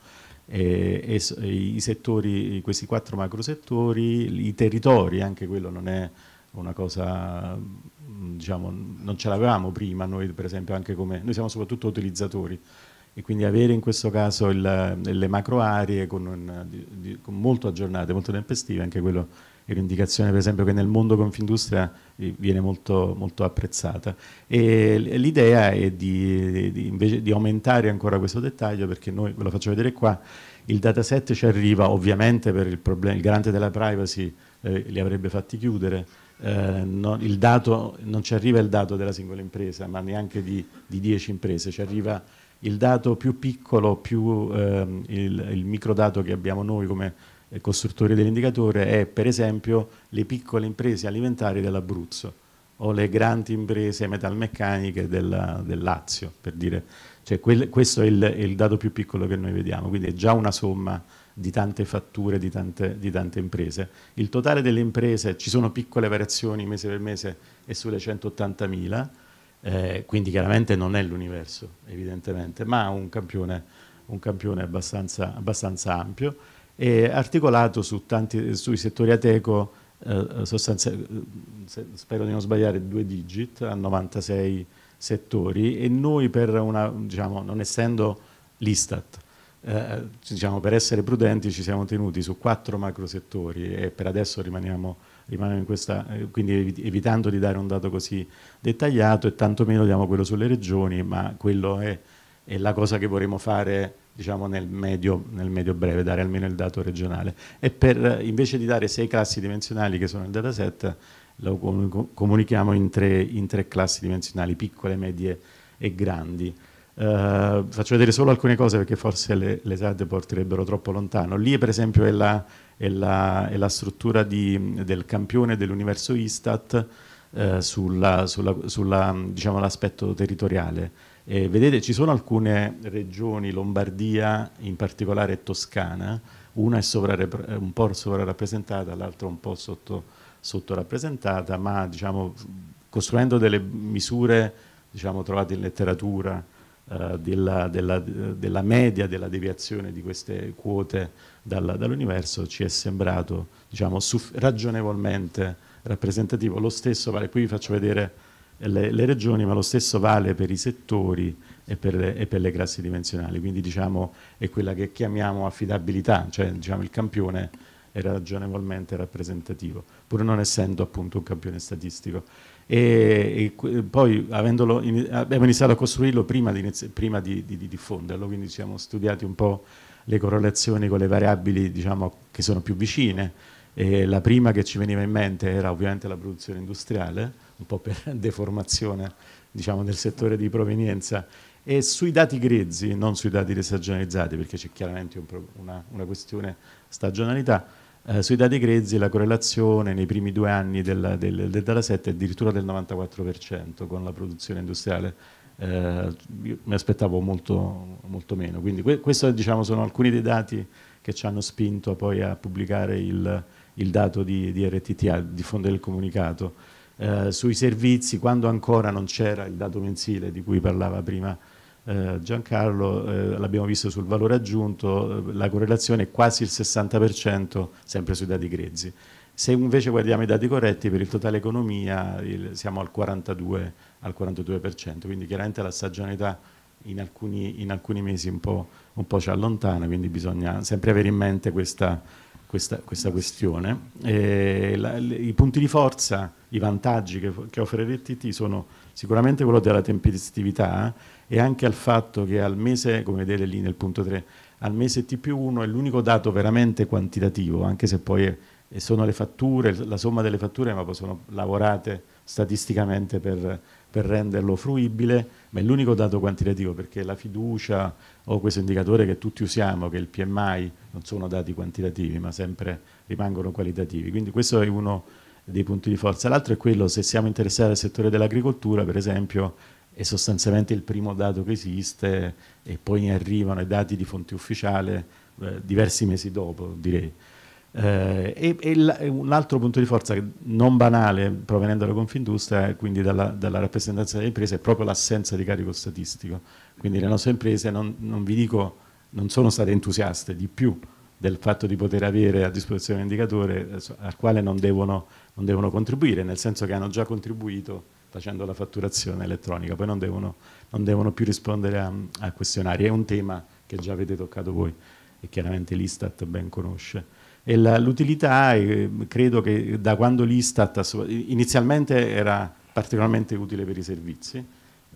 e, e i settori, questi quattro macro settori, i territori, anche quello non è una cosa, mm, diciamo, non ce l'avevamo prima noi per esempio anche come, noi siamo soprattutto utilizzatori e quindi avere in questo caso il, le macro aree con, un, di, con molto aggiornate, molto tempestive, anche quello è un'indicazione per esempio che nel mondo Confindustria viene molto, molto apprezzata. l'idea è di, di, invece di aumentare ancora questo dettaglio perché noi, ve lo faccio vedere qua, il dataset ci arriva ovviamente per il, problema, il garante della privacy eh, li avrebbe fatti chiudere, eh, non, dato, non, ci arriva il dato della singola impresa, ma neanche di, 10 imprese, ci arriva il dato più piccolo più ehm, il, il microdato che abbiamo noi come costruttori dell'indicatore è per esempio le piccole imprese alimentari dell'Abruzzo o le grandi imprese metalmeccaniche della, del Lazio, per dire. Cioè, quel, questo è il, è il, dato più piccolo che noi vediamo, quindi è già una somma di tante fatture, di tante, di tante imprese. Il totale delle imprese, ci sono piccole variazioni mese per mese, è sulle 180.000, eh, quindi chiaramente non è l'universo, evidentemente, ma un campione, un campione abbastanza, abbastanza ampio e articolato su tanti, sui settori ateco, eh, spero di non sbagliare, due digit a 96 settori e noi per una, diciamo, non essendo l'Istat, eh, diciamo, per essere prudenti ci siamo tenuti su quattro macro settori e per adesso rimaniamo, rimaniamo in questa, eh, quindi evitando di dare un dato così dettagliato e tantomeno diamo quello sulle regioni, ma quello è, è la cosa che vorremmo fare diciamo, nel, medio, nel, medio, breve, dare almeno il dato regionale. E per, eh, invece di dare sei classi dimensionali che sono il dataset, lo comunichiamo in tre, in tre classi dimensionali, piccole, medie e grandi. Uh, faccio vedere solo alcune cose perché forse le, le slide porterebbero troppo lontano. Lì per esempio è la, è la, è la struttura di, del campione dell'universo Istat uh, eh, sull'aspetto sulla, sulla, diciamo, territoriale. Eh, vedete, ci sono alcune regioni, Lombardia in particolare Toscana, una è eh, un po' sovrarappresentata, l'altra un po' sottorappresentata, ma diciamo, costruendo delle misure diciamo, trovate in letteratura eh, della, della, della, media, della deviazione di queste quote dal, dall'universo, ci è sembrato diciamo, ragionevolmente rappresentativo. Lo stesso, vale, qui vi faccio vedere le, le regioni, ma lo stesso vale per i settori e per, le, e per, le, classi dimensionali. Quindi diciamo è quella che chiamiamo affidabilità, cioè diciamo, il campione è ragionevolmente rappresentativo, pur non essendo appunto un campione statistico. E, e poi avendolo in, abbiamo iniziato a costruirlo prima, di, prima di, di, di diffonderlo, quindi ci siamo studiati un po' le correlazioni con le variabili diciamo, che sono più vicine. E la prima che ci veniva in mente era ovviamente la produzione industriale, un po' per deformazione diciamo, del settore di provenienza, e sui dati grezzi, non sui dati destagionalizzati, perché c'è chiaramente un una, una, questione stagionalità, eh, sui dati grezzi la correlazione nei primi due anni del, del, del dataset è addirittura del 94% con la produzione industriale, eh, mi aspettavo molto, molto meno. Quindi que questi diciamo, sono alcuni dei dati che ci hanno spinto poi a pubblicare il, il dato di, di RTT, a diffondere il comunicato eh, sui servizi quando ancora non c'era il dato mensile di cui parlava prima eh, Giancarlo, eh, l'abbiamo visto sul valore aggiunto, eh, la correlazione è quasi il 60% sempre sui dati grezzi. Se invece guardiamo i dati corretti per il totale economia il, siamo al 42%, al 42% quindi chiaramente la stagionalità in alcuni, in alcuni mesi un po', un po' ci allontana, quindi bisogna sempre avere in mente questa, questa, questa questione. La, le, I punti di forza, i vantaggi che, che offre RTT sono sicuramente quello della tempestività e anche al fatto che al mese, come vedete lì nel punto 3, al mese T più 1 è l'unico dato veramente quantitativo, anche se poi sono le fatture, la somma delle fatture, ma sono lavorate statisticamente per per renderlo fruibile, ma è l'unico dato quantitativo perché la fiducia o questo indicatore che tutti usiamo, che è il PMI, non sono dati quantitativi, ma sempre rimangono qualitativi. Quindi questo è uno dei punti di forza. L'altro è quello, se siamo interessati al settore dell'agricoltura, per esempio, è sostanzialmente il primo dato che esiste e poi ne arrivano i dati di fonte ufficiale eh, diversi mesi dopo, direi. Eh, e, e, la, un altro punto di forza non banale provenendo da Confindustria e quindi dalla, dalla, rappresentanza delle imprese è proprio l'assenza di carico statistico. Quindi le nostre imprese, non, non, vi dico, non sono state entusiaste di più del fatto di poter avere a disposizione un indicatore al quale non devono, non devono contribuire, nel senso che hanno già contribuito facendo la fatturazione elettronica, poi non devono, non devono più rispondere a, a questionari. È un tema che già avete toccato voi e chiaramente l'Istat ben conosce l'utilità eh, credo che da quando l'Istat inizialmente era particolarmente utile per i servizi,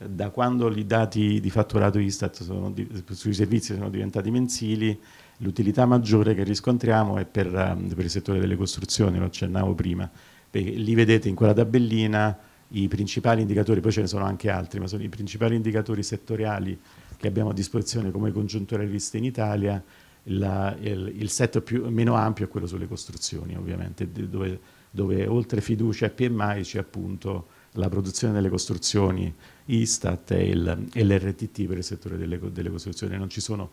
da quando i dati di fatturato Istat sono, sui servizi sono diventati mensili, l'utilità maggiore che riscontriamo è per, ehm, per il settore delle costruzioni, lo accennavo prima, perché lì vedete in quella tabellina i principali indicatori, poi ce ne sono anche altri, ma sono i principali indicatori settoriali che abbiamo a disposizione come congiunturalisti in Italia la, il, il, set più, meno ampio è quello sulle costruzioni, ovviamente, dove, dove oltre fiducia e PMI c'è appunto la produzione delle costruzioni Istat e, il, e l'RTT per il settore delle, delle costruzioni. Non ci sono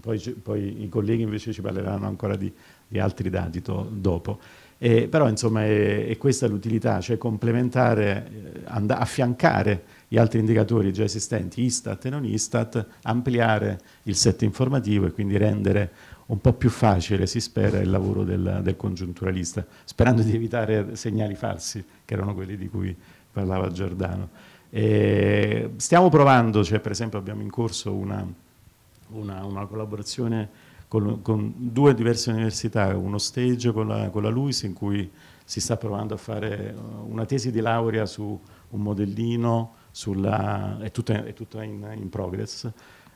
poi, poi, i colleghi invece ci parleranno ancora di, di altri dati to, dopo. Eh, però insomma è, è questa l'utilità, cioè complementare, eh, and- affiancare gli altri indicatori già esistenti, Istat e non Istat, ampliare il set informativo e quindi rendere un po' più facile, si spera, il lavoro del, del congiunturalista, sperando di evitare segnali falsi, che erano quelli di cui parlava Giordano. E stiamo provando, cioè per esempio abbiamo in corso una, una, una collaborazione con, con, due diverse università, uno stage con la, con la LUIS in cui si sta provando a fare una tesi di laurea su un modellino sulla, è tutto, è tutta in, in, progress,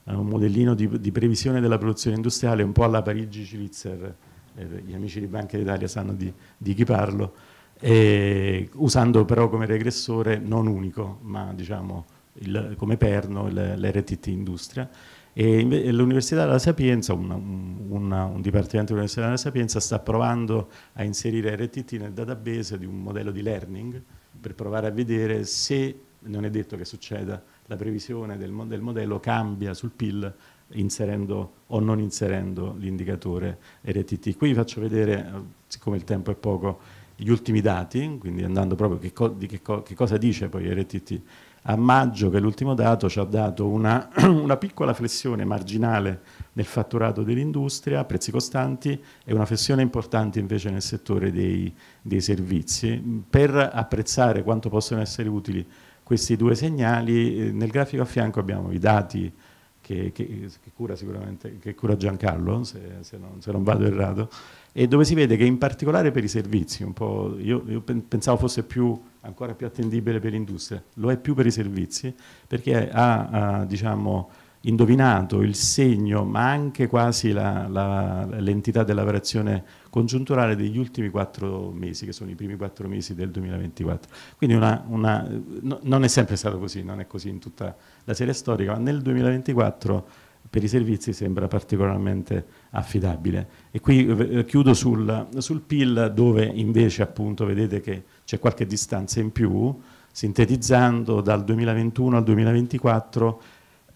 un modellino di, di, previsione della produzione industriale un po' alla Parigi Schritzer, eh, gli amici di Banca d'Italia sanno di, di chi parlo, e, usando però come regressore non unico, ma diciamo il, come perno l'RTT Industria. l'Università della Sapienza, un, un, un, dipartimento dell'Università della Sapienza sta provando a inserire RTT nel database di un modello di learning per provare a vedere se non è detto che succeda, la previsione del, del modello cambia sul PIL inserendo o non inserendo l'indicatore RTT. Qui vi faccio vedere, eh, siccome il tempo è poco, gli ultimi dati, quindi andando proprio che co di che, co che, cosa dice poi RTT. A maggio, che è l'ultimo dato, ci ha dato una, una piccola flessione marginale nel fatturato dell'industria a prezzi costanti e una flessione importante invece nel settore dei, dei servizi per apprezzare quanto possono essere utili questi due segnali. Eh, nel grafico a fianco abbiamo i dati che, che, che cura sicuramente che cura Giancarlo, se, se, non, se, non, vado errato, e dove si vede che in particolare per i servizi, un io, io, pensavo fosse più, ancora più attendibile per l'industria, lo è più per i servizi, perché ha, ha diciamo, indovinato il segno, ma anche quasi la, la, l'entità della variazione congiunturale degli ultimi quattro mesi, che sono i primi quattro mesi del 2024. Quindi una, una, no, non è sempre stato così, non è così in tutta la serie storica, ma nel 2024 per i servizi sembra particolarmente affidabile. E qui eh, chiudo sul, sul, PIL dove invece appunto vedete che c'è qualche distanza in più, sintetizzando dal 2021 al 2024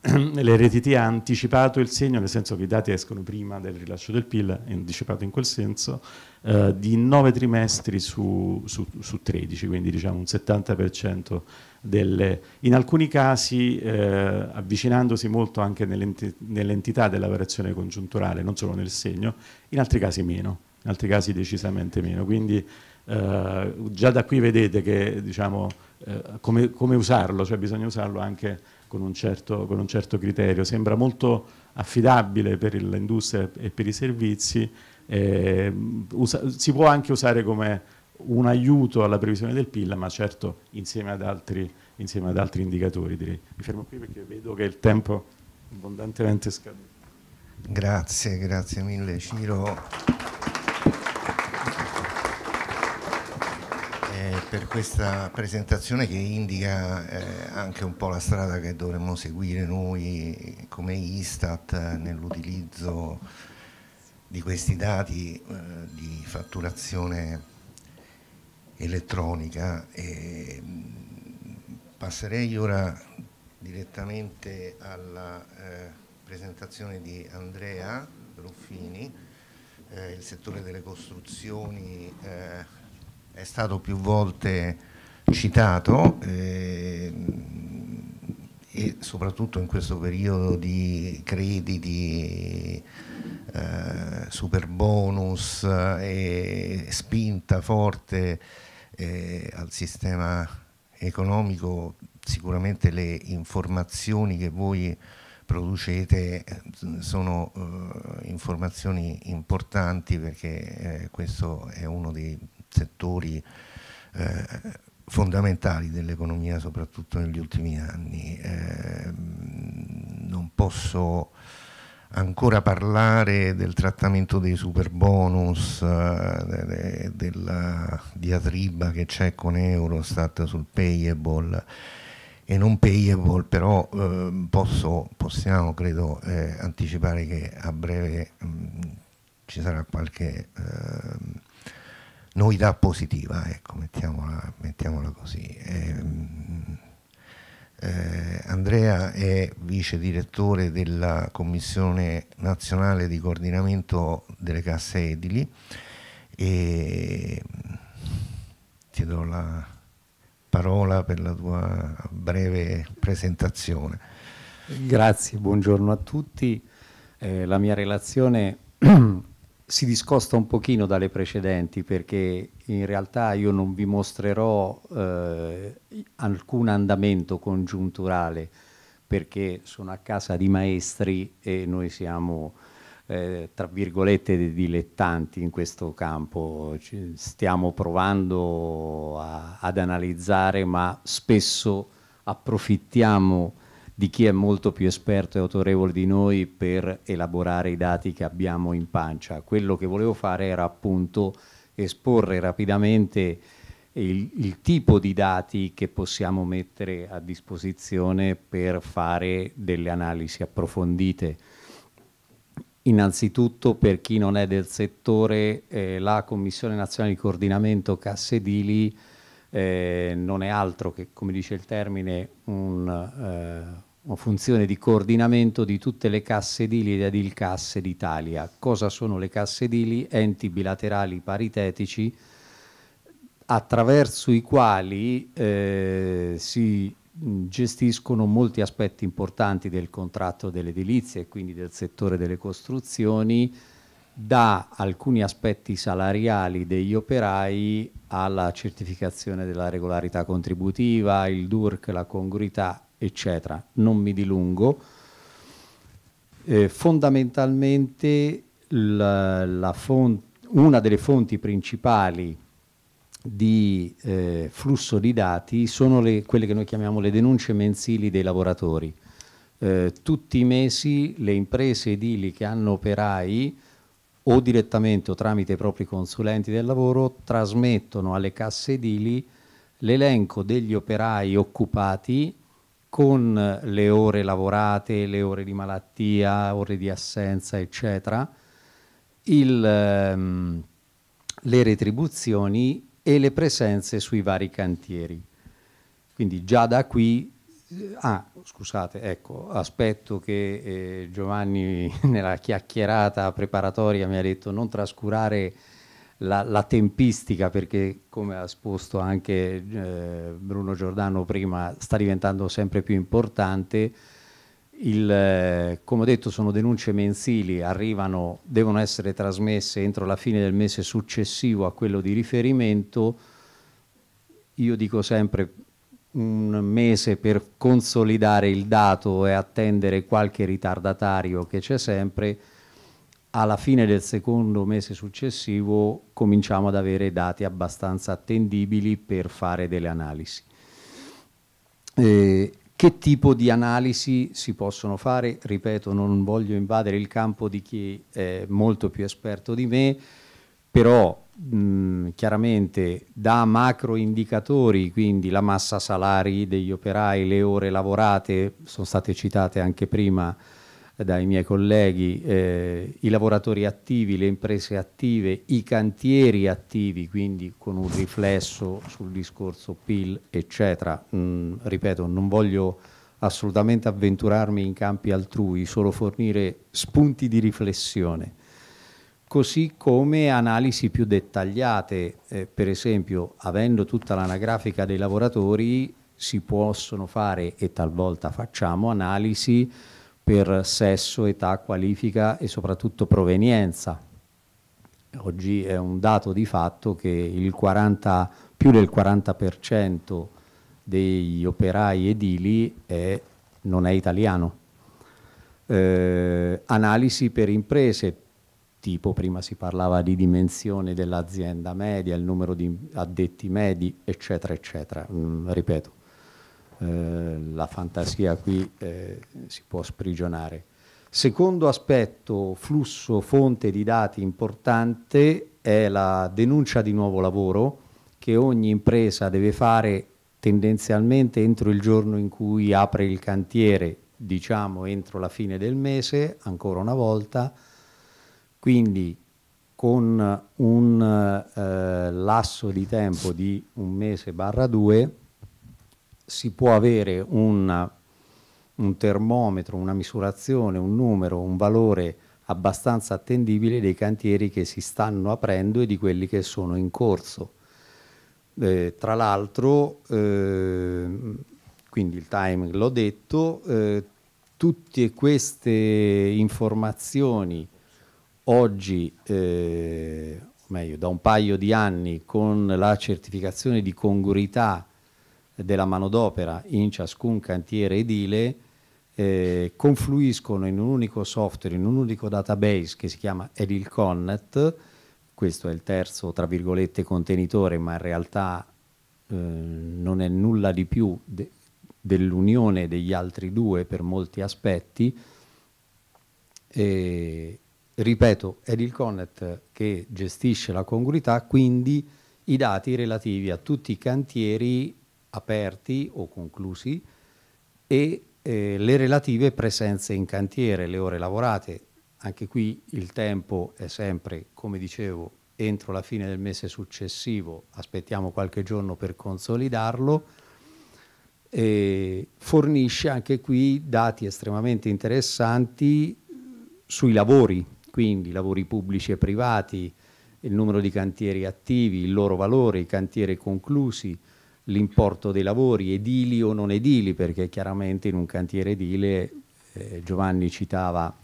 l'RTT ha anticipato il segno, nel senso che i dati escono prima del rilascio del PIL, anticipato in quel senso, eh, di 9 trimestri su, su, su 13, quindi diciamo un 70% delle... In alcuni casi eh, avvicinandosi molto anche nell'entità della variazione congiunturale, non solo nel segno, in altri casi meno, in altri casi decisamente meno. Quindi eh, già da qui vedete che diciamo, eh, come, come usarlo, cioè bisogna usarlo anche con un certo, con un certo criterio. Sembra molto affidabile per l'industria e per i servizi, eh, usa, si può anche usare come un aiuto alla previsione del PIL, ma certo insieme ad altri, insieme ad altri indicatori. Direi. Mi fermo qui perché vedo che il tempo è abbondantemente scaduto. Grazie, grazie mille Ciro. Eh, per questa presentazione che indica eh, anche un po' la strada che dovremmo seguire noi come Istat eh, nell'utilizzo di questi dati eh, di fatturazione elettronica. E mm, passerei ora direttamente alla eh, presentazione di Andrea Ruffini, il settore delle costruzioni è stato più volte citato eh, e soprattutto in questo periodo di crediti, eh, super bonus eh, e spinta forte eh, al sistema economico, sicuramente le informazioni che voi producete eh, sono eh, informazioni importanti perché eh, questo è uno dei settori eh, fondamentali dell'economia, soprattutto negli ultimi anni. Eh, non posso ancora parlare del trattamento dei super bonus, eh, della diatriba che c'è con Eurostat sul payable e non payable, però eh, posso, possiamo, credo, eh, anticipare che a breve mh, mm, ci sarà qualche eh, novità positiva, ecco, mettiamola, mettiamola così. Eh, eh, Andrea è vice direttore della Commissione nazionale di coordinamento delle casse edili e mm, ti do la parola per la tua breve presentazione. Grazie, buongiorno a tutti. Eh, la mia relazione si discosta un pochino dalle precedenti perché in realtà io non vi mostrerò eh, alcun andamento congiunturale perché sono a casa di maestri e noi siamo eh, tra virgolette dei dilettanti in questo campo, Ci stiamo provando a, ad analizzare ma spesso approfittiamo di chi è molto più esperto e autorevole di noi per elaborare i dati che abbiamo in pancia. Quello che volevo fare era appunto esporre rapidamente il, il, tipo di dati che possiamo mettere a disposizione per fare delle analisi approfondite. Innanzitutto per chi non è del settore, eh, la Commissione Nazionale di Coordinamento Cassedili eh, non è altro che, come dice il termine, un, eh, funzione di coordinamento di tutte le casse edili ed edilcasse d'Italia. Cosa sono le casse edili? Enti bilaterali paritetici attraverso i quali eh, si gestiscono molti aspetti importanti del contratto dell'edilizia e quindi del settore delle costruzioni, da alcuni aspetti salariali degli operai alla certificazione della regolarità contributiva, il DURC, la congruità eccetera. Non mi dilungo. Eh, fondamentalmente la, la una delle fonti principali di eh, flusso di dati sono le, quelle che noi chiamiamo le denunce mensili dei lavoratori. Eh, tutti i mesi le imprese edili che hanno operai o direttamente o tramite i propri consulenti del lavoro trasmettono alle casse edili l'elenco degli operai occupati con eh, le ore lavorate, le ore di malattia, ore di assenza, eccetera, il, ehm, le retribuzioni e le presenze sui vari cantieri. Quindi già da qui, eh, ah, scusate, ecco, aspetto che eh, Giovanni nella chiacchierata preparatoria mi ha detto non trascurare la, la, tempistica, perché come ha esposto anche eh, Bruno Giordano prima, sta diventando sempre più importante. Il, eh, come ho detto sono denunce mensili, arrivano, devono essere trasmesse entro la fine del mese successivo a quello di riferimento. Io dico sempre un mese per consolidare il dato e attendere qualche ritardatario che c'è sempre alla fine del secondo mese successivo cominciamo ad avere dati abbastanza attendibili per fare delle analisi. Eh, che tipo di analisi si possono fare? Ripeto, non voglio invadere il campo di chi è molto più esperto di me, però mh, mm, chiaramente da macro indicatori, quindi la massa salari degli operai, le ore lavorate, sono state citate anche prima, dai miei colleghi, eh, i lavoratori attivi, le imprese attive, i cantieri attivi, quindi con un riflesso sul discorso PIL, eccetera. Mm, ripeto, non voglio assolutamente avventurarmi in campi altrui, solo fornire spunti di riflessione, così come analisi più dettagliate, eh, per esempio avendo tutta l'anagrafica dei lavoratori si possono fare e talvolta facciamo analisi per sesso, età, qualifica e soprattutto provenienza. Oggi è un dato di fatto che 40, più del 40% degli operai edili è, non è italiano. Eh, analisi per imprese, tipo prima si parlava di dimensione dell'azienda media, il numero di addetti medi, eccetera, eccetera. Mm, ripeto, eh, la fantasia qui eh, si può sprigionare. Secondo aspetto, flusso, fonte di dati importante è la denuncia di nuovo lavoro che ogni impresa deve fare tendenzialmente entro il giorno in cui apre il cantiere, diciamo entro la fine del mese, ancora una volta, quindi con un eh, lasso di tempo di un mese barra due si può avere una, un termometro, una misurazione, un numero, un valore abbastanza attendibile dei cantieri che si stanno aprendo e di quelli che sono in corso. Eh, tra l'altro, eh, quindi il time l'ho detto, eh, tutte queste informazioni oggi, eh, o meglio da un paio di anni, con la certificazione di congruità della manodopera in ciascun cantiere edile eh, confluiscono in un unico software, in un unico database che si chiama EdilConnet, questo è il terzo tra virgolette contenitore, ma in realtà eh, non è nulla di più de dell'unione degli altri due per molti aspetti. E, ripeto, è il che gestisce la congruità, quindi i dati relativi a tutti i cantieri aperti o conclusi e eh, le relative presenze in cantiere, le ore lavorate. Anche qui il tempo è sempre, come dicevo, entro la fine del mese successivo, aspettiamo qualche giorno per consolidarlo, e fornisce anche qui dati estremamente interessanti sui lavori, quindi lavori pubblici e privati, il numero di cantieri attivi, il loro valore, i cantieri conclusi, l'importo dei lavori, edili o non edili, perché chiaramente in un cantiere edile eh, Giovanni citava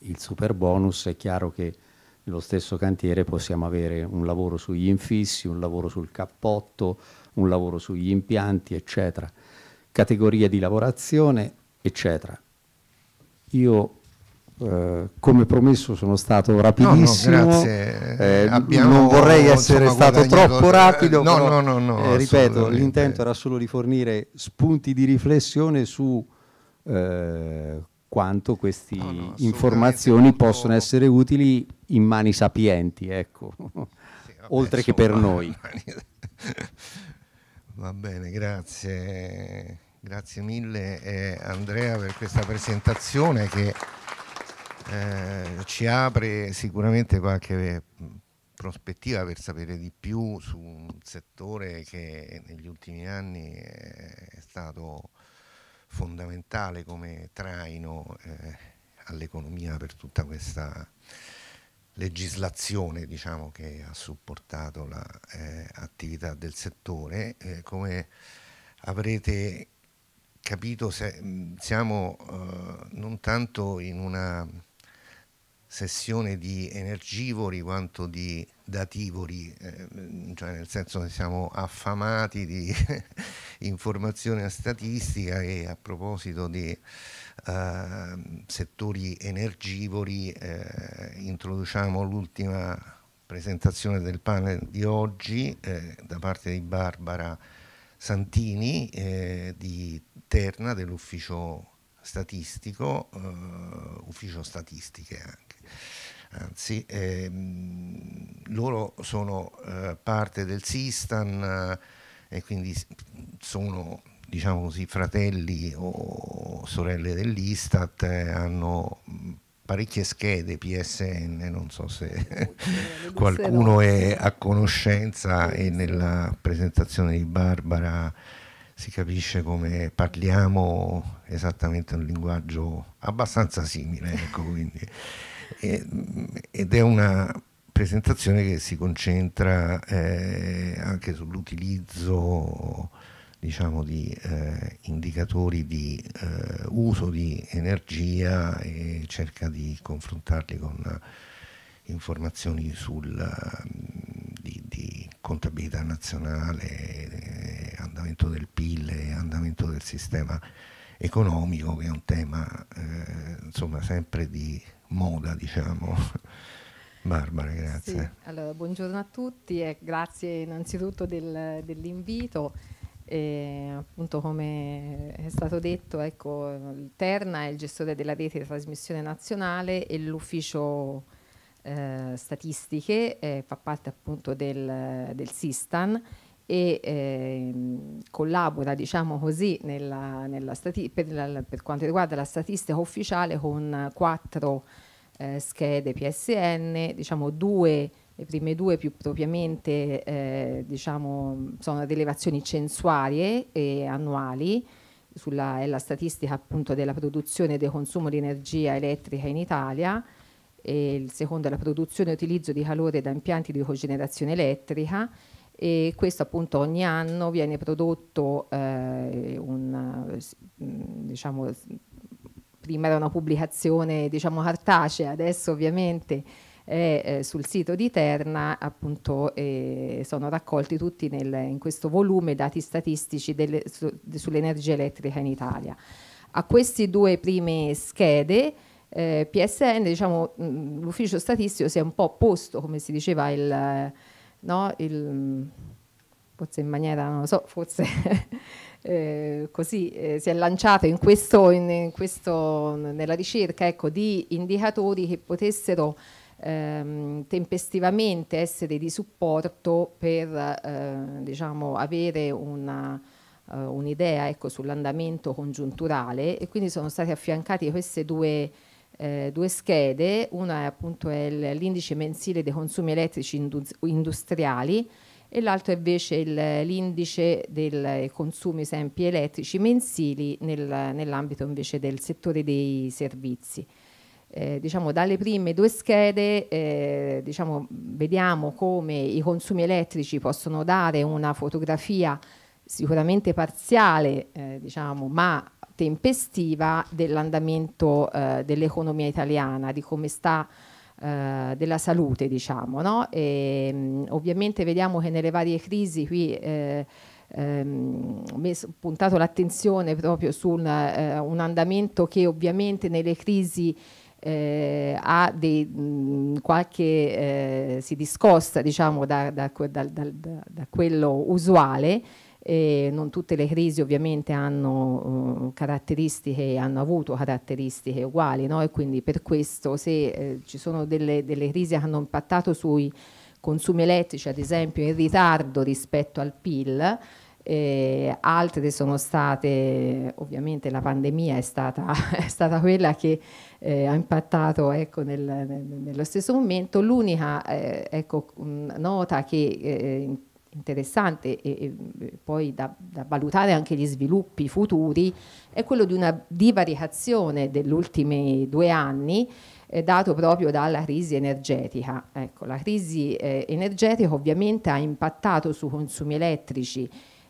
il super bonus, è chiaro che nello stesso cantiere possiamo avere un lavoro sugli infissi, un lavoro sul cappotto, un lavoro sugli impianti, eccetera, categorie di lavorazione, eccetera. Io eh, come promesso sono stato rapidissimo, no, no, eh, non vorrei essere stato troppo rapido, eh, no, però, no, no, eh, ripeto, l'intento era solo di fornire spunti di riflessione su eh, quanto queste informazioni possono essere utili in mani sapienti, ecco. sì, vabbè, oltre che per noi. Va bene, grazie. Grazie mille Andrea per questa presentazione che eh, ci apre sicuramente qualche prospettiva per sapere di più su un settore che negli ultimi anni è stato fondamentale come traino eh, all'economia per tutta questa legislazione diciamo, che ha supportato l'attività la, eh, del settore. Eh, come avrete capito se, siamo eh, non tanto in una sessione di energivori quanto di dativori, eh, cioè nel senso che siamo affamati di informazione a statistica e a proposito di eh, settori energivori eh, introduciamo l'ultima presentazione del panel di oggi eh, da parte di Barbara Santini eh, di Terna dell'ufficio statistico, eh, ufficio statistiche anche anzi ehm, loro sono eh, parte del Sistan eh, e quindi sono diciamo così fratelli o sorelle dell'Istat eh, hanno mm, parecchie schede PSN non so se qualcuno è a conoscenza e nella presentazione di Barbara si capisce come parliamo esattamente un linguaggio abbastanza simile ecco quindi ed è una presentazione che si concentra eh, anche sull'utilizzo diciamo, di eh, indicatori di eh, uso di energia e cerca di confrontarli con informazioni sul, mm, di, di, contabilità nazionale, eh, andamento del PIL andamento del sistema economico che è un tema eh, insomma sempre di moda, diciamo. Barbara, grazie. Sì. Allora, buongiorno a tutti e grazie innanzitutto del, dell'invito. E appunto come è stato detto, ecco, Terna è il gestore della rete di trasmissione nazionale e l'ufficio eh, statistiche eh, fa parte appunto del, del Sistan e eh, collabora, diciamo così, nella, nella per, la, per, quanto riguarda la statistica ufficiale con quattro eh, schede PSN, diciamo due, le prime due più propriamente eh, diciamo, sono rilevazioni censuarie e annuali, sulla, è la statistica appunto della produzione e del consumo di energia elettrica in Italia, e il secondo è la produzione e utilizzo di calore da impianti di cogenerazione elettrica, e questo appunto ogni anno viene prodotto eh, un, mm, diciamo, prima era una pubblicazione diciamo cartacea, adesso ovviamente è eh, sul sito di Terna, appunto eh, sono raccolti tutti nel, in questo volume dati statistici delle, su, sull'energia elettrica in Italia. A queste due prime schede eh, PSN, diciamo, mm, l'ufficio statistico si è un po' posto, come si diceva il no? Il, mm, forse in maniera, non lo so, forse eh, così eh, si è lanciato in questo, in, in questo, nella ricerca ecco, di indicatori che potessero ehm, tempestivamente essere di supporto per eh, diciamo, avere una, eh, un'idea ecco, sull'andamento congiunturale e quindi sono stati affiancati queste due eh, due schede, una è appunto l'indice mensile dei consumi elettrici industriali e l'altro è invece l'indice dei consumi esempi elettrici mensili nel, nell'ambito invece del settore dei servizi. Eh, diciamo, dalle prime due schede eh, diciamo, vediamo come i consumi elettrici possono dare una fotografia sicuramente parziale, eh, diciamo, ma tempestiva dell'andamento eh, dell'economia italiana, di come sta eh, della salute, diciamo. No? E, ehm, ovviamente vediamo che nelle varie crisi qui eh, ehm, messo, puntato l'attenzione proprio su un, eh, un, andamento che ovviamente nelle crisi eh, ha dei, mh, qualche, eh, si discosta diciamo, da, da, da, da quello usuale eh, non tutte le crisi ovviamente hanno, uh, caratteristiche, hanno avuto caratteristiche uguali no? e quindi per questo se eh, ci sono delle, delle crisi che hanno impattato sui consumi elettrici ad esempio in ritardo rispetto al PIL eh, altre sono state, ovviamente la pandemia è stata, è stata quella che eh, ha impattato ecco, nel, nel, nello stesso momento. L'unica eh, ecco, nota che eh, interessante e, e poi da, da, valutare anche gli sviluppi futuri è quello di una divaricazione degli ultimi due anni eh, dato proprio dalla crisi energetica. Ecco, la crisi eh, energetica ovviamente ha impattato sui consumi elettrici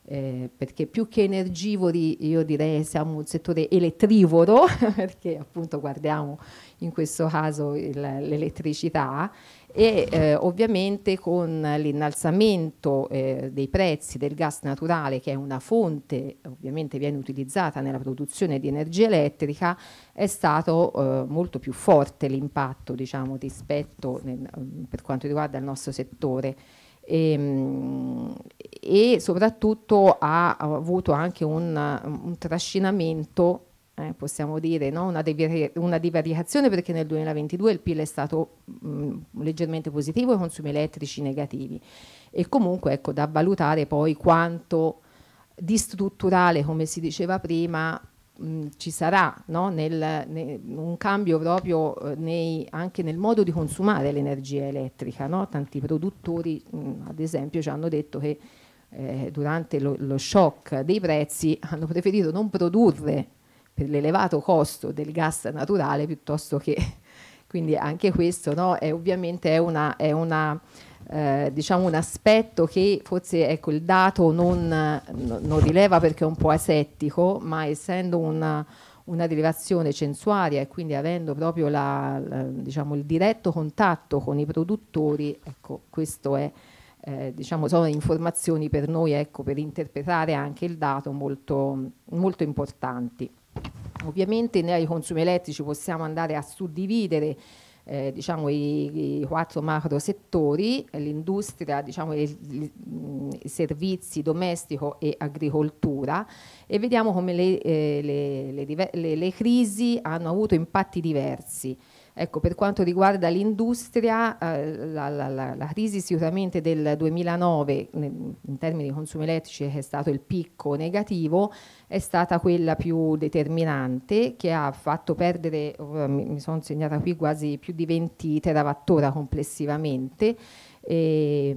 eh, perché più che energivori io direi siamo un settore elettrivoro perché appunto guardiamo in questo caso l'elettricità e eh, ovviamente con l'innalzamento eh, dei prezzi del gas naturale che è una fonte ovviamente viene utilizzata nella produzione di energia elettrica è stato eh, molto più forte l'impatto diciamo, rispetto nel, mm, per quanto riguarda il nostro settore e, ehm, e soprattutto ha, ha avuto anche un, un trascinamento eh, possiamo dire, no? una, una, divariazione perché nel 2022 il PIL è stato mh, mm, leggermente positivo e i consumi elettrici negativi. E comunque ecco, da valutare poi quanto di strutturale, come si diceva prima, mh, mm, ci sarà no? nel, ne, un cambio proprio eh, nei, anche nel modo di consumare l'energia elettrica. No? Tanti produttori, mh, mm, ad esempio, ci hanno detto che eh, durante lo, lo shock dei prezzi hanno preferito non produrre per l'elevato costo del gas naturale piuttosto che... Quindi anche questo no, è ovviamente è una, è una eh, diciamo un aspetto che forse ecco, il dato non, non, rileva perché è un po' asettico, ma essendo una, una rilevazione censuaria e quindi avendo proprio la, la, diciamo, il diretto contatto con i produttori, ecco, questo è, eh, diciamo, sono informazioni per noi ecco, per interpretare anche il dato molto, molto importanti. Ovviamente nei consumi elettrici possiamo andare a suddividere eh, diciamo, i, i, quattro macro settori, l'industria, diciamo, i, mm, i, servizi, domestico e agricoltura e vediamo come le, eh, le, le, le crisi hanno avuto impatti diversi. Ecco, per quanto riguarda l'industria, eh, la, la, la, la, crisi sicuramente del 2009 in termini di consumi elettrici che è stato il picco negativo è stata quella più determinante che ha fatto perdere, eh, mi, mi sono segnata qui quasi più di 20 terawattora complessivamente eh,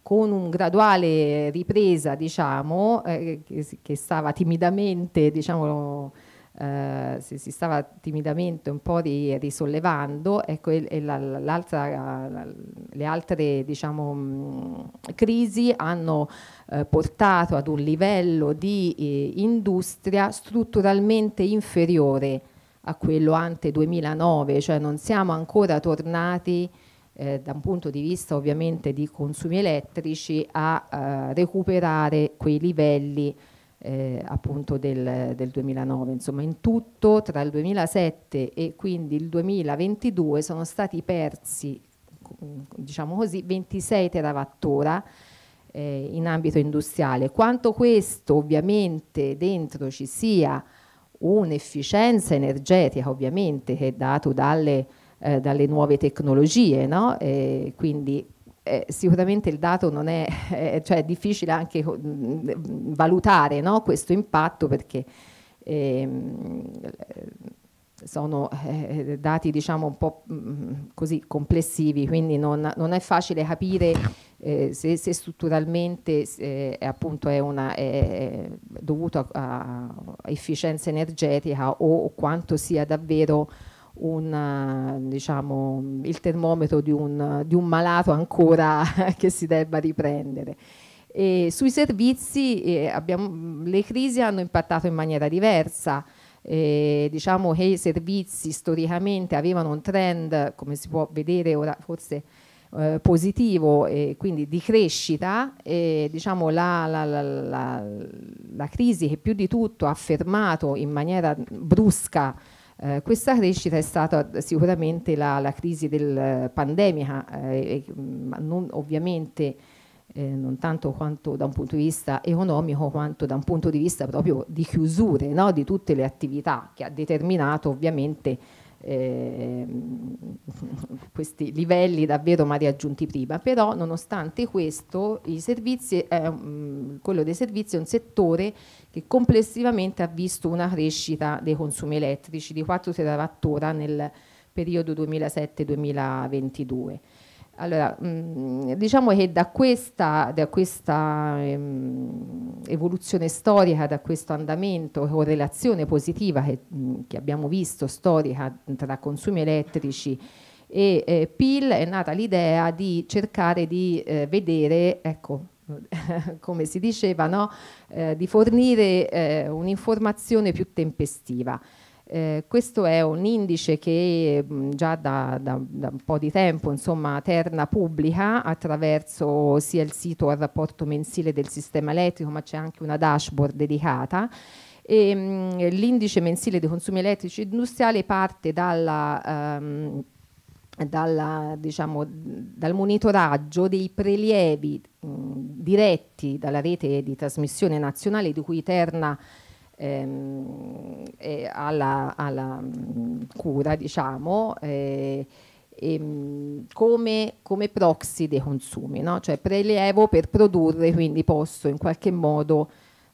con un graduale ripresa diciamo eh, che, che stava timidamente diciamo eh, si, si, stava timidamente un po' risollevando, ecco, e, e la, le altre diciamo, mm, crisi hanno eh, portato ad un livello di eh, industria strutturalmente inferiore a quello ante 2009, cioè non siamo ancora tornati eh, da un punto di vista ovviamente di consumi elettrici a eh, recuperare quei livelli eh, appunto del, del, 2009. Insomma, in tutto tra il 2007 e quindi il 2022 sono stati persi, diciamo così, 26 terawattora eh, in ambito industriale. Quanto questo ovviamente dentro ci sia un'efficienza energetica, ovviamente, che è dato dalle, eh, dalle nuove tecnologie, no? Eh, quindi eh, sicuramente il dato non è, eh, cioè è difficile anche mh, mm, mm, valutare no, questo impatto perché ehm, sono eh, dati diciamo un po' mh, mm, così complessivi, quindi non, non è facile capire eh, se, se, strutturalmente eh, appunto è, una, è dovuto a, a efficienza energetica o, o quanto sia davvero un, diciamo, il termometro di un, di un malato ancora che si debba riprendere. E sui servizi eh, abbiamo, le crisi hanno impattato in maniera diversa. Eh, diciamo che i servizi storicamente avevano un trend, come si può vedere ora forse eh, positivo, eh, quindi di crescita, diciamo la, la, la, la crisi che più di tutto ha fermato in maniera brusca eh, questa crescita è stata sicuramente la, la crisi del, eh, pandemica, eh, mm, ma non, ovviamente eh, non tanto quanto da un punto di vista economico quanto da un punto di vista proprio di chiusure no? di tutte le attività che ha determinato ovviamente eh, questi livelli davvero mai raggiunti prima, però nonostante questo servizi, eh, mm, quello dei servizi è un settore che complessivamente ha visto una crescita dei consumi elettrici di 4 TWh nel periodo 2007-2022. Allora, mm, diciamo che da questa, da questa ehm, evoluzione storica, da questo andamento, correlazione positiva che, mm, che abbiamo visto storica tra consumi elettrici e eh, PIL è nata l'idea di cercare di eh, vedere, ecco, come si diceva, no? eh, di fornire eh, un'informazione più tempestiva. Eh, questo è un indice che mh, mm, già da, da, da, un po' di tempo insomma, Terna pubblica attraverso sia il sito al rapporto mensile del sistema elettrico, ma c'è anche una dashboard dedicata. Mm, l'indice mensile dei consumi elettrici industriali parte dalla... Ehm, dalla, diciamo, dal monitoraggio dei prelievi mh, diretti dalla rete di trasmissione nazionale di cui Terna ehm, è alla, alla mh, cura, diciamo, eh, e, mh, come, come, proxy dei consumi, no? cioè prelievo per produrre, quindi posso in qualche modo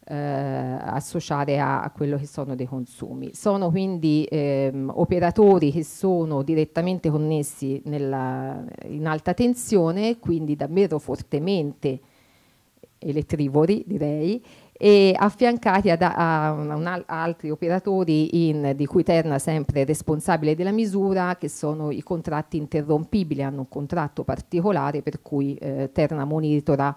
eh, associare a, a, quello che sono dei consumi. Sono quindi ehm, operatori che sono direttamente connessi nella, in alta tensione, quindi davvero fortemente elettrivori direi, e affiancati ad, a, a, a, altri operatori in, di cui Terna sempre responsabile della misura, che sono i contratti interrompibili, hanno un contratto particolare per cui eh, Terna monitora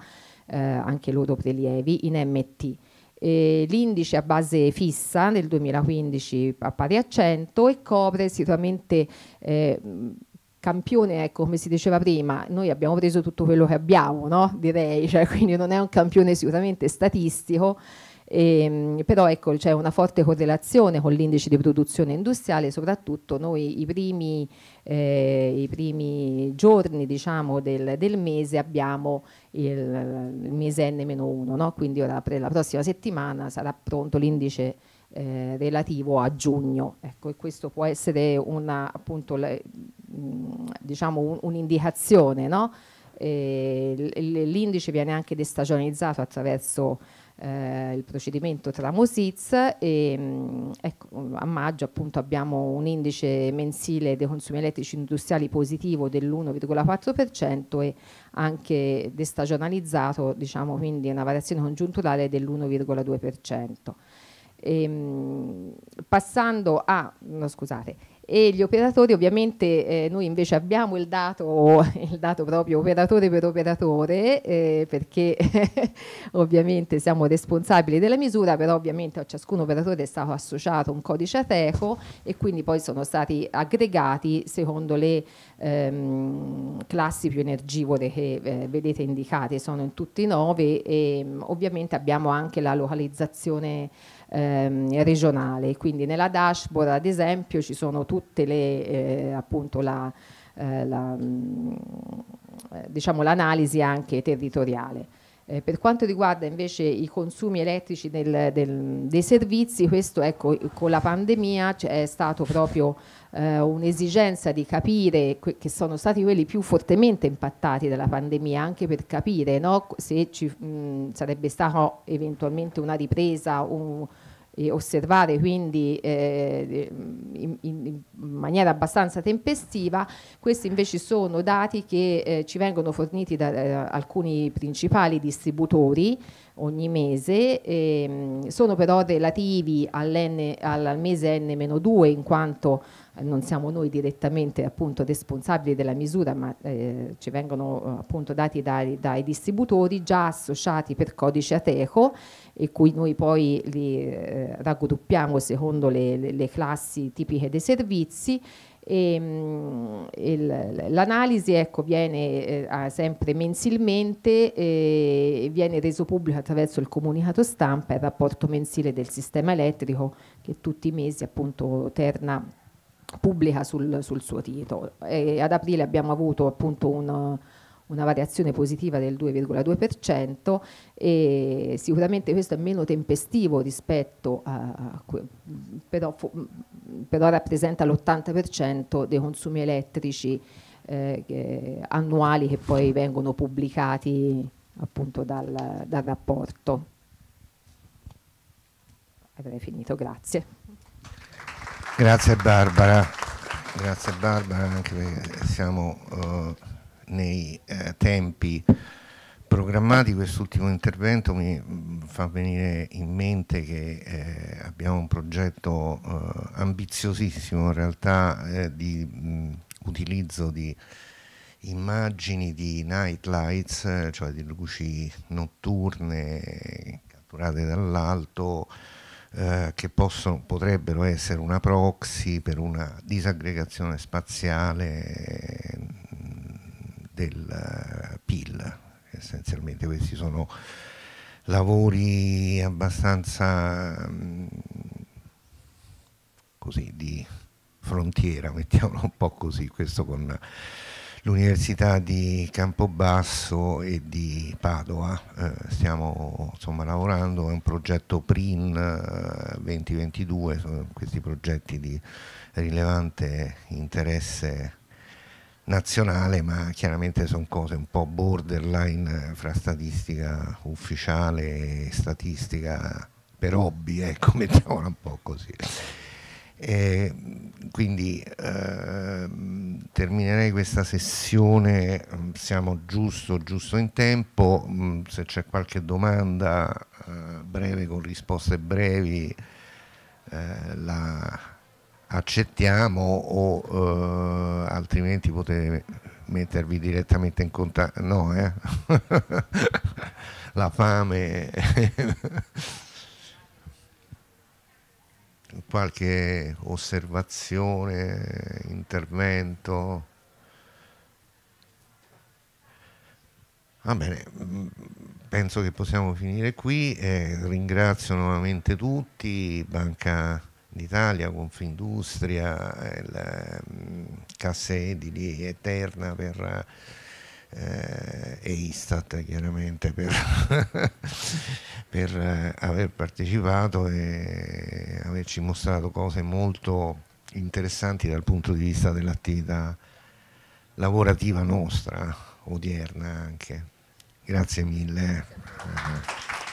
eh, anche loro prelievi in MT l'indice a base fissa nel 2015 a pari a 100 e copre sicuramente eh, campione, ecco, come si diceva prima, noi abbiamo preso tutto quello che abbiamo, no? direi, cioè, quindi non è un campione sicuramente statistico, e, ehm, però ecco, c'è una forte correlazione con l'indice di produzione industriale, soprattutto noi i primi, eh, i primi giorni diciamo, del, del, mese abbiamo il, il mese N-1, no? quindi ora per la prossima settimana sarà pronto l'indice eh, relativo a giugno. Ecco, e questo può essere una, appunto, le, diciamo un'indicazione. No? Eh, l'indice viene anche destagionalizzato attraverso eh, il procedimento tra Mosiz e mm, ecco, a maggio appunto abbiamo un indice mensile dei consumi elettrici industriali positivo dell'1,4% e anche destagionalizzato diciamo quindi una variazione congiunturale dell'1,2%. Ehm, passando a, no, scusate, e gli operatori ovviamente eh, noi invece abbiamo il dato, il dato, proprio operatore per operatore eh, perché ovviamente siamo responsabili della misura però ovviamente a ciascun operatore è stato associato un codice ateco e quindi poi sono stati aggregati secondo le ehm, classi più energivore che eh, vedete indicate sono in tutti i nove e ovviamente abbiamo anche la localizzazione ehm, regionale. Quindi nella dashboard ad esempio ci sono tutte le, eh, appunto la, eh, la, mm, eh, diciamo l'analisi anche territoriale. Eh, per quanto riguarda invece i consumi elettrici del, del, dei servizi, questo ecco, con la pandemia cioè, è stato proprio eh, un'esigenza di capire che sono stati quelli più fortemente impattati dalla pandemia, anche per capire no, se ci mh, sarebbe stata eventualmente una ripresa, un, osservare quindi eh, in, in, maniera abbastanza tempestiva, questi invece sono dati che eh, ci vengono forniti da eh, alcuni principali distributori ogni mese, ehm, sono però relativi all al mese n-2 in quanto non siamo noi direttamente appunto, responsabili della misura, ma eh, ci vengono eh, appunto, dati dai, dai, distributori già associati per codice Ateco e cui noi poi li eh, raggruppiamo secondo le, le, le classi tipiche dei servizi mm, l'analisi ecco, viene eh, sempre mensilmente e viene reso pubblico attraverso il comunicato stampa e il rapporto mensile del sistema elettrico che tutti i mesi appunto terna pubblica sul, sul suo titolo. E ad aprile abbiamo avuto appunto un una variazione positiva del 2,2% e sicuramente questo è meno tempestivo rispetto a, però, però rappresenta l'80% dei consumi elettrici eh, annuali che poi vengono pubblicati appunto dal, dal rapporto. Avrei finito, grazie. Grazie Barbara, grazie Barbara anche perché siamo uh, nei eh, tempi programmati, quest'ultimo intervento mi mm, fa venire in mente che eh, abbiamo un progetto eh, ambiziosissimo in realtà eh, di mh, mm, utilizzo di immagini di night lights, eh, cioè di luci notturne catturate dall'alto eh, che possono, potrebbero essere una proxy per una disaggregazione spaziale mm, del eh, PIL. Essenzialmente questi sono lavori abbastanza mm, così di frontiera, mettiamolo un po' così, questo con l'Università di Campobasso e di Padova. Eh, stiamo insomma, lavorando, è un progetto PRIN 2022, eh, sono questi progetti di rilevante interesse nazionale, ma chiaramente sono cose un po' borderline fra statistica ufficiale e statistica per hobby, ecco, mettiamola un po' così. E quindi eh, terminerei questa sessione, mm, siamo giusto, giusto in tempo, mm, se c'è qualche domanda eh, breve con risposte brevi eh, la accettiamo o eh, altrimenti potete mettervi direttamente in contatto, no eh? la fame qualche osservazione, intervento? Va bene, mm, penso che possiamo finire qui. Eh, ringrazio nuovamente tutti, Banca d'Italia, Confindustria, il, mm, Casse Edili, Eterna per eh, e Istat chiaramente per, per, eh, aver partecipato e averci mostrato cose molto interessanti dal punto di vista dell'attività lavorativa nostra, odierna anche. Grazie mille. Grazie.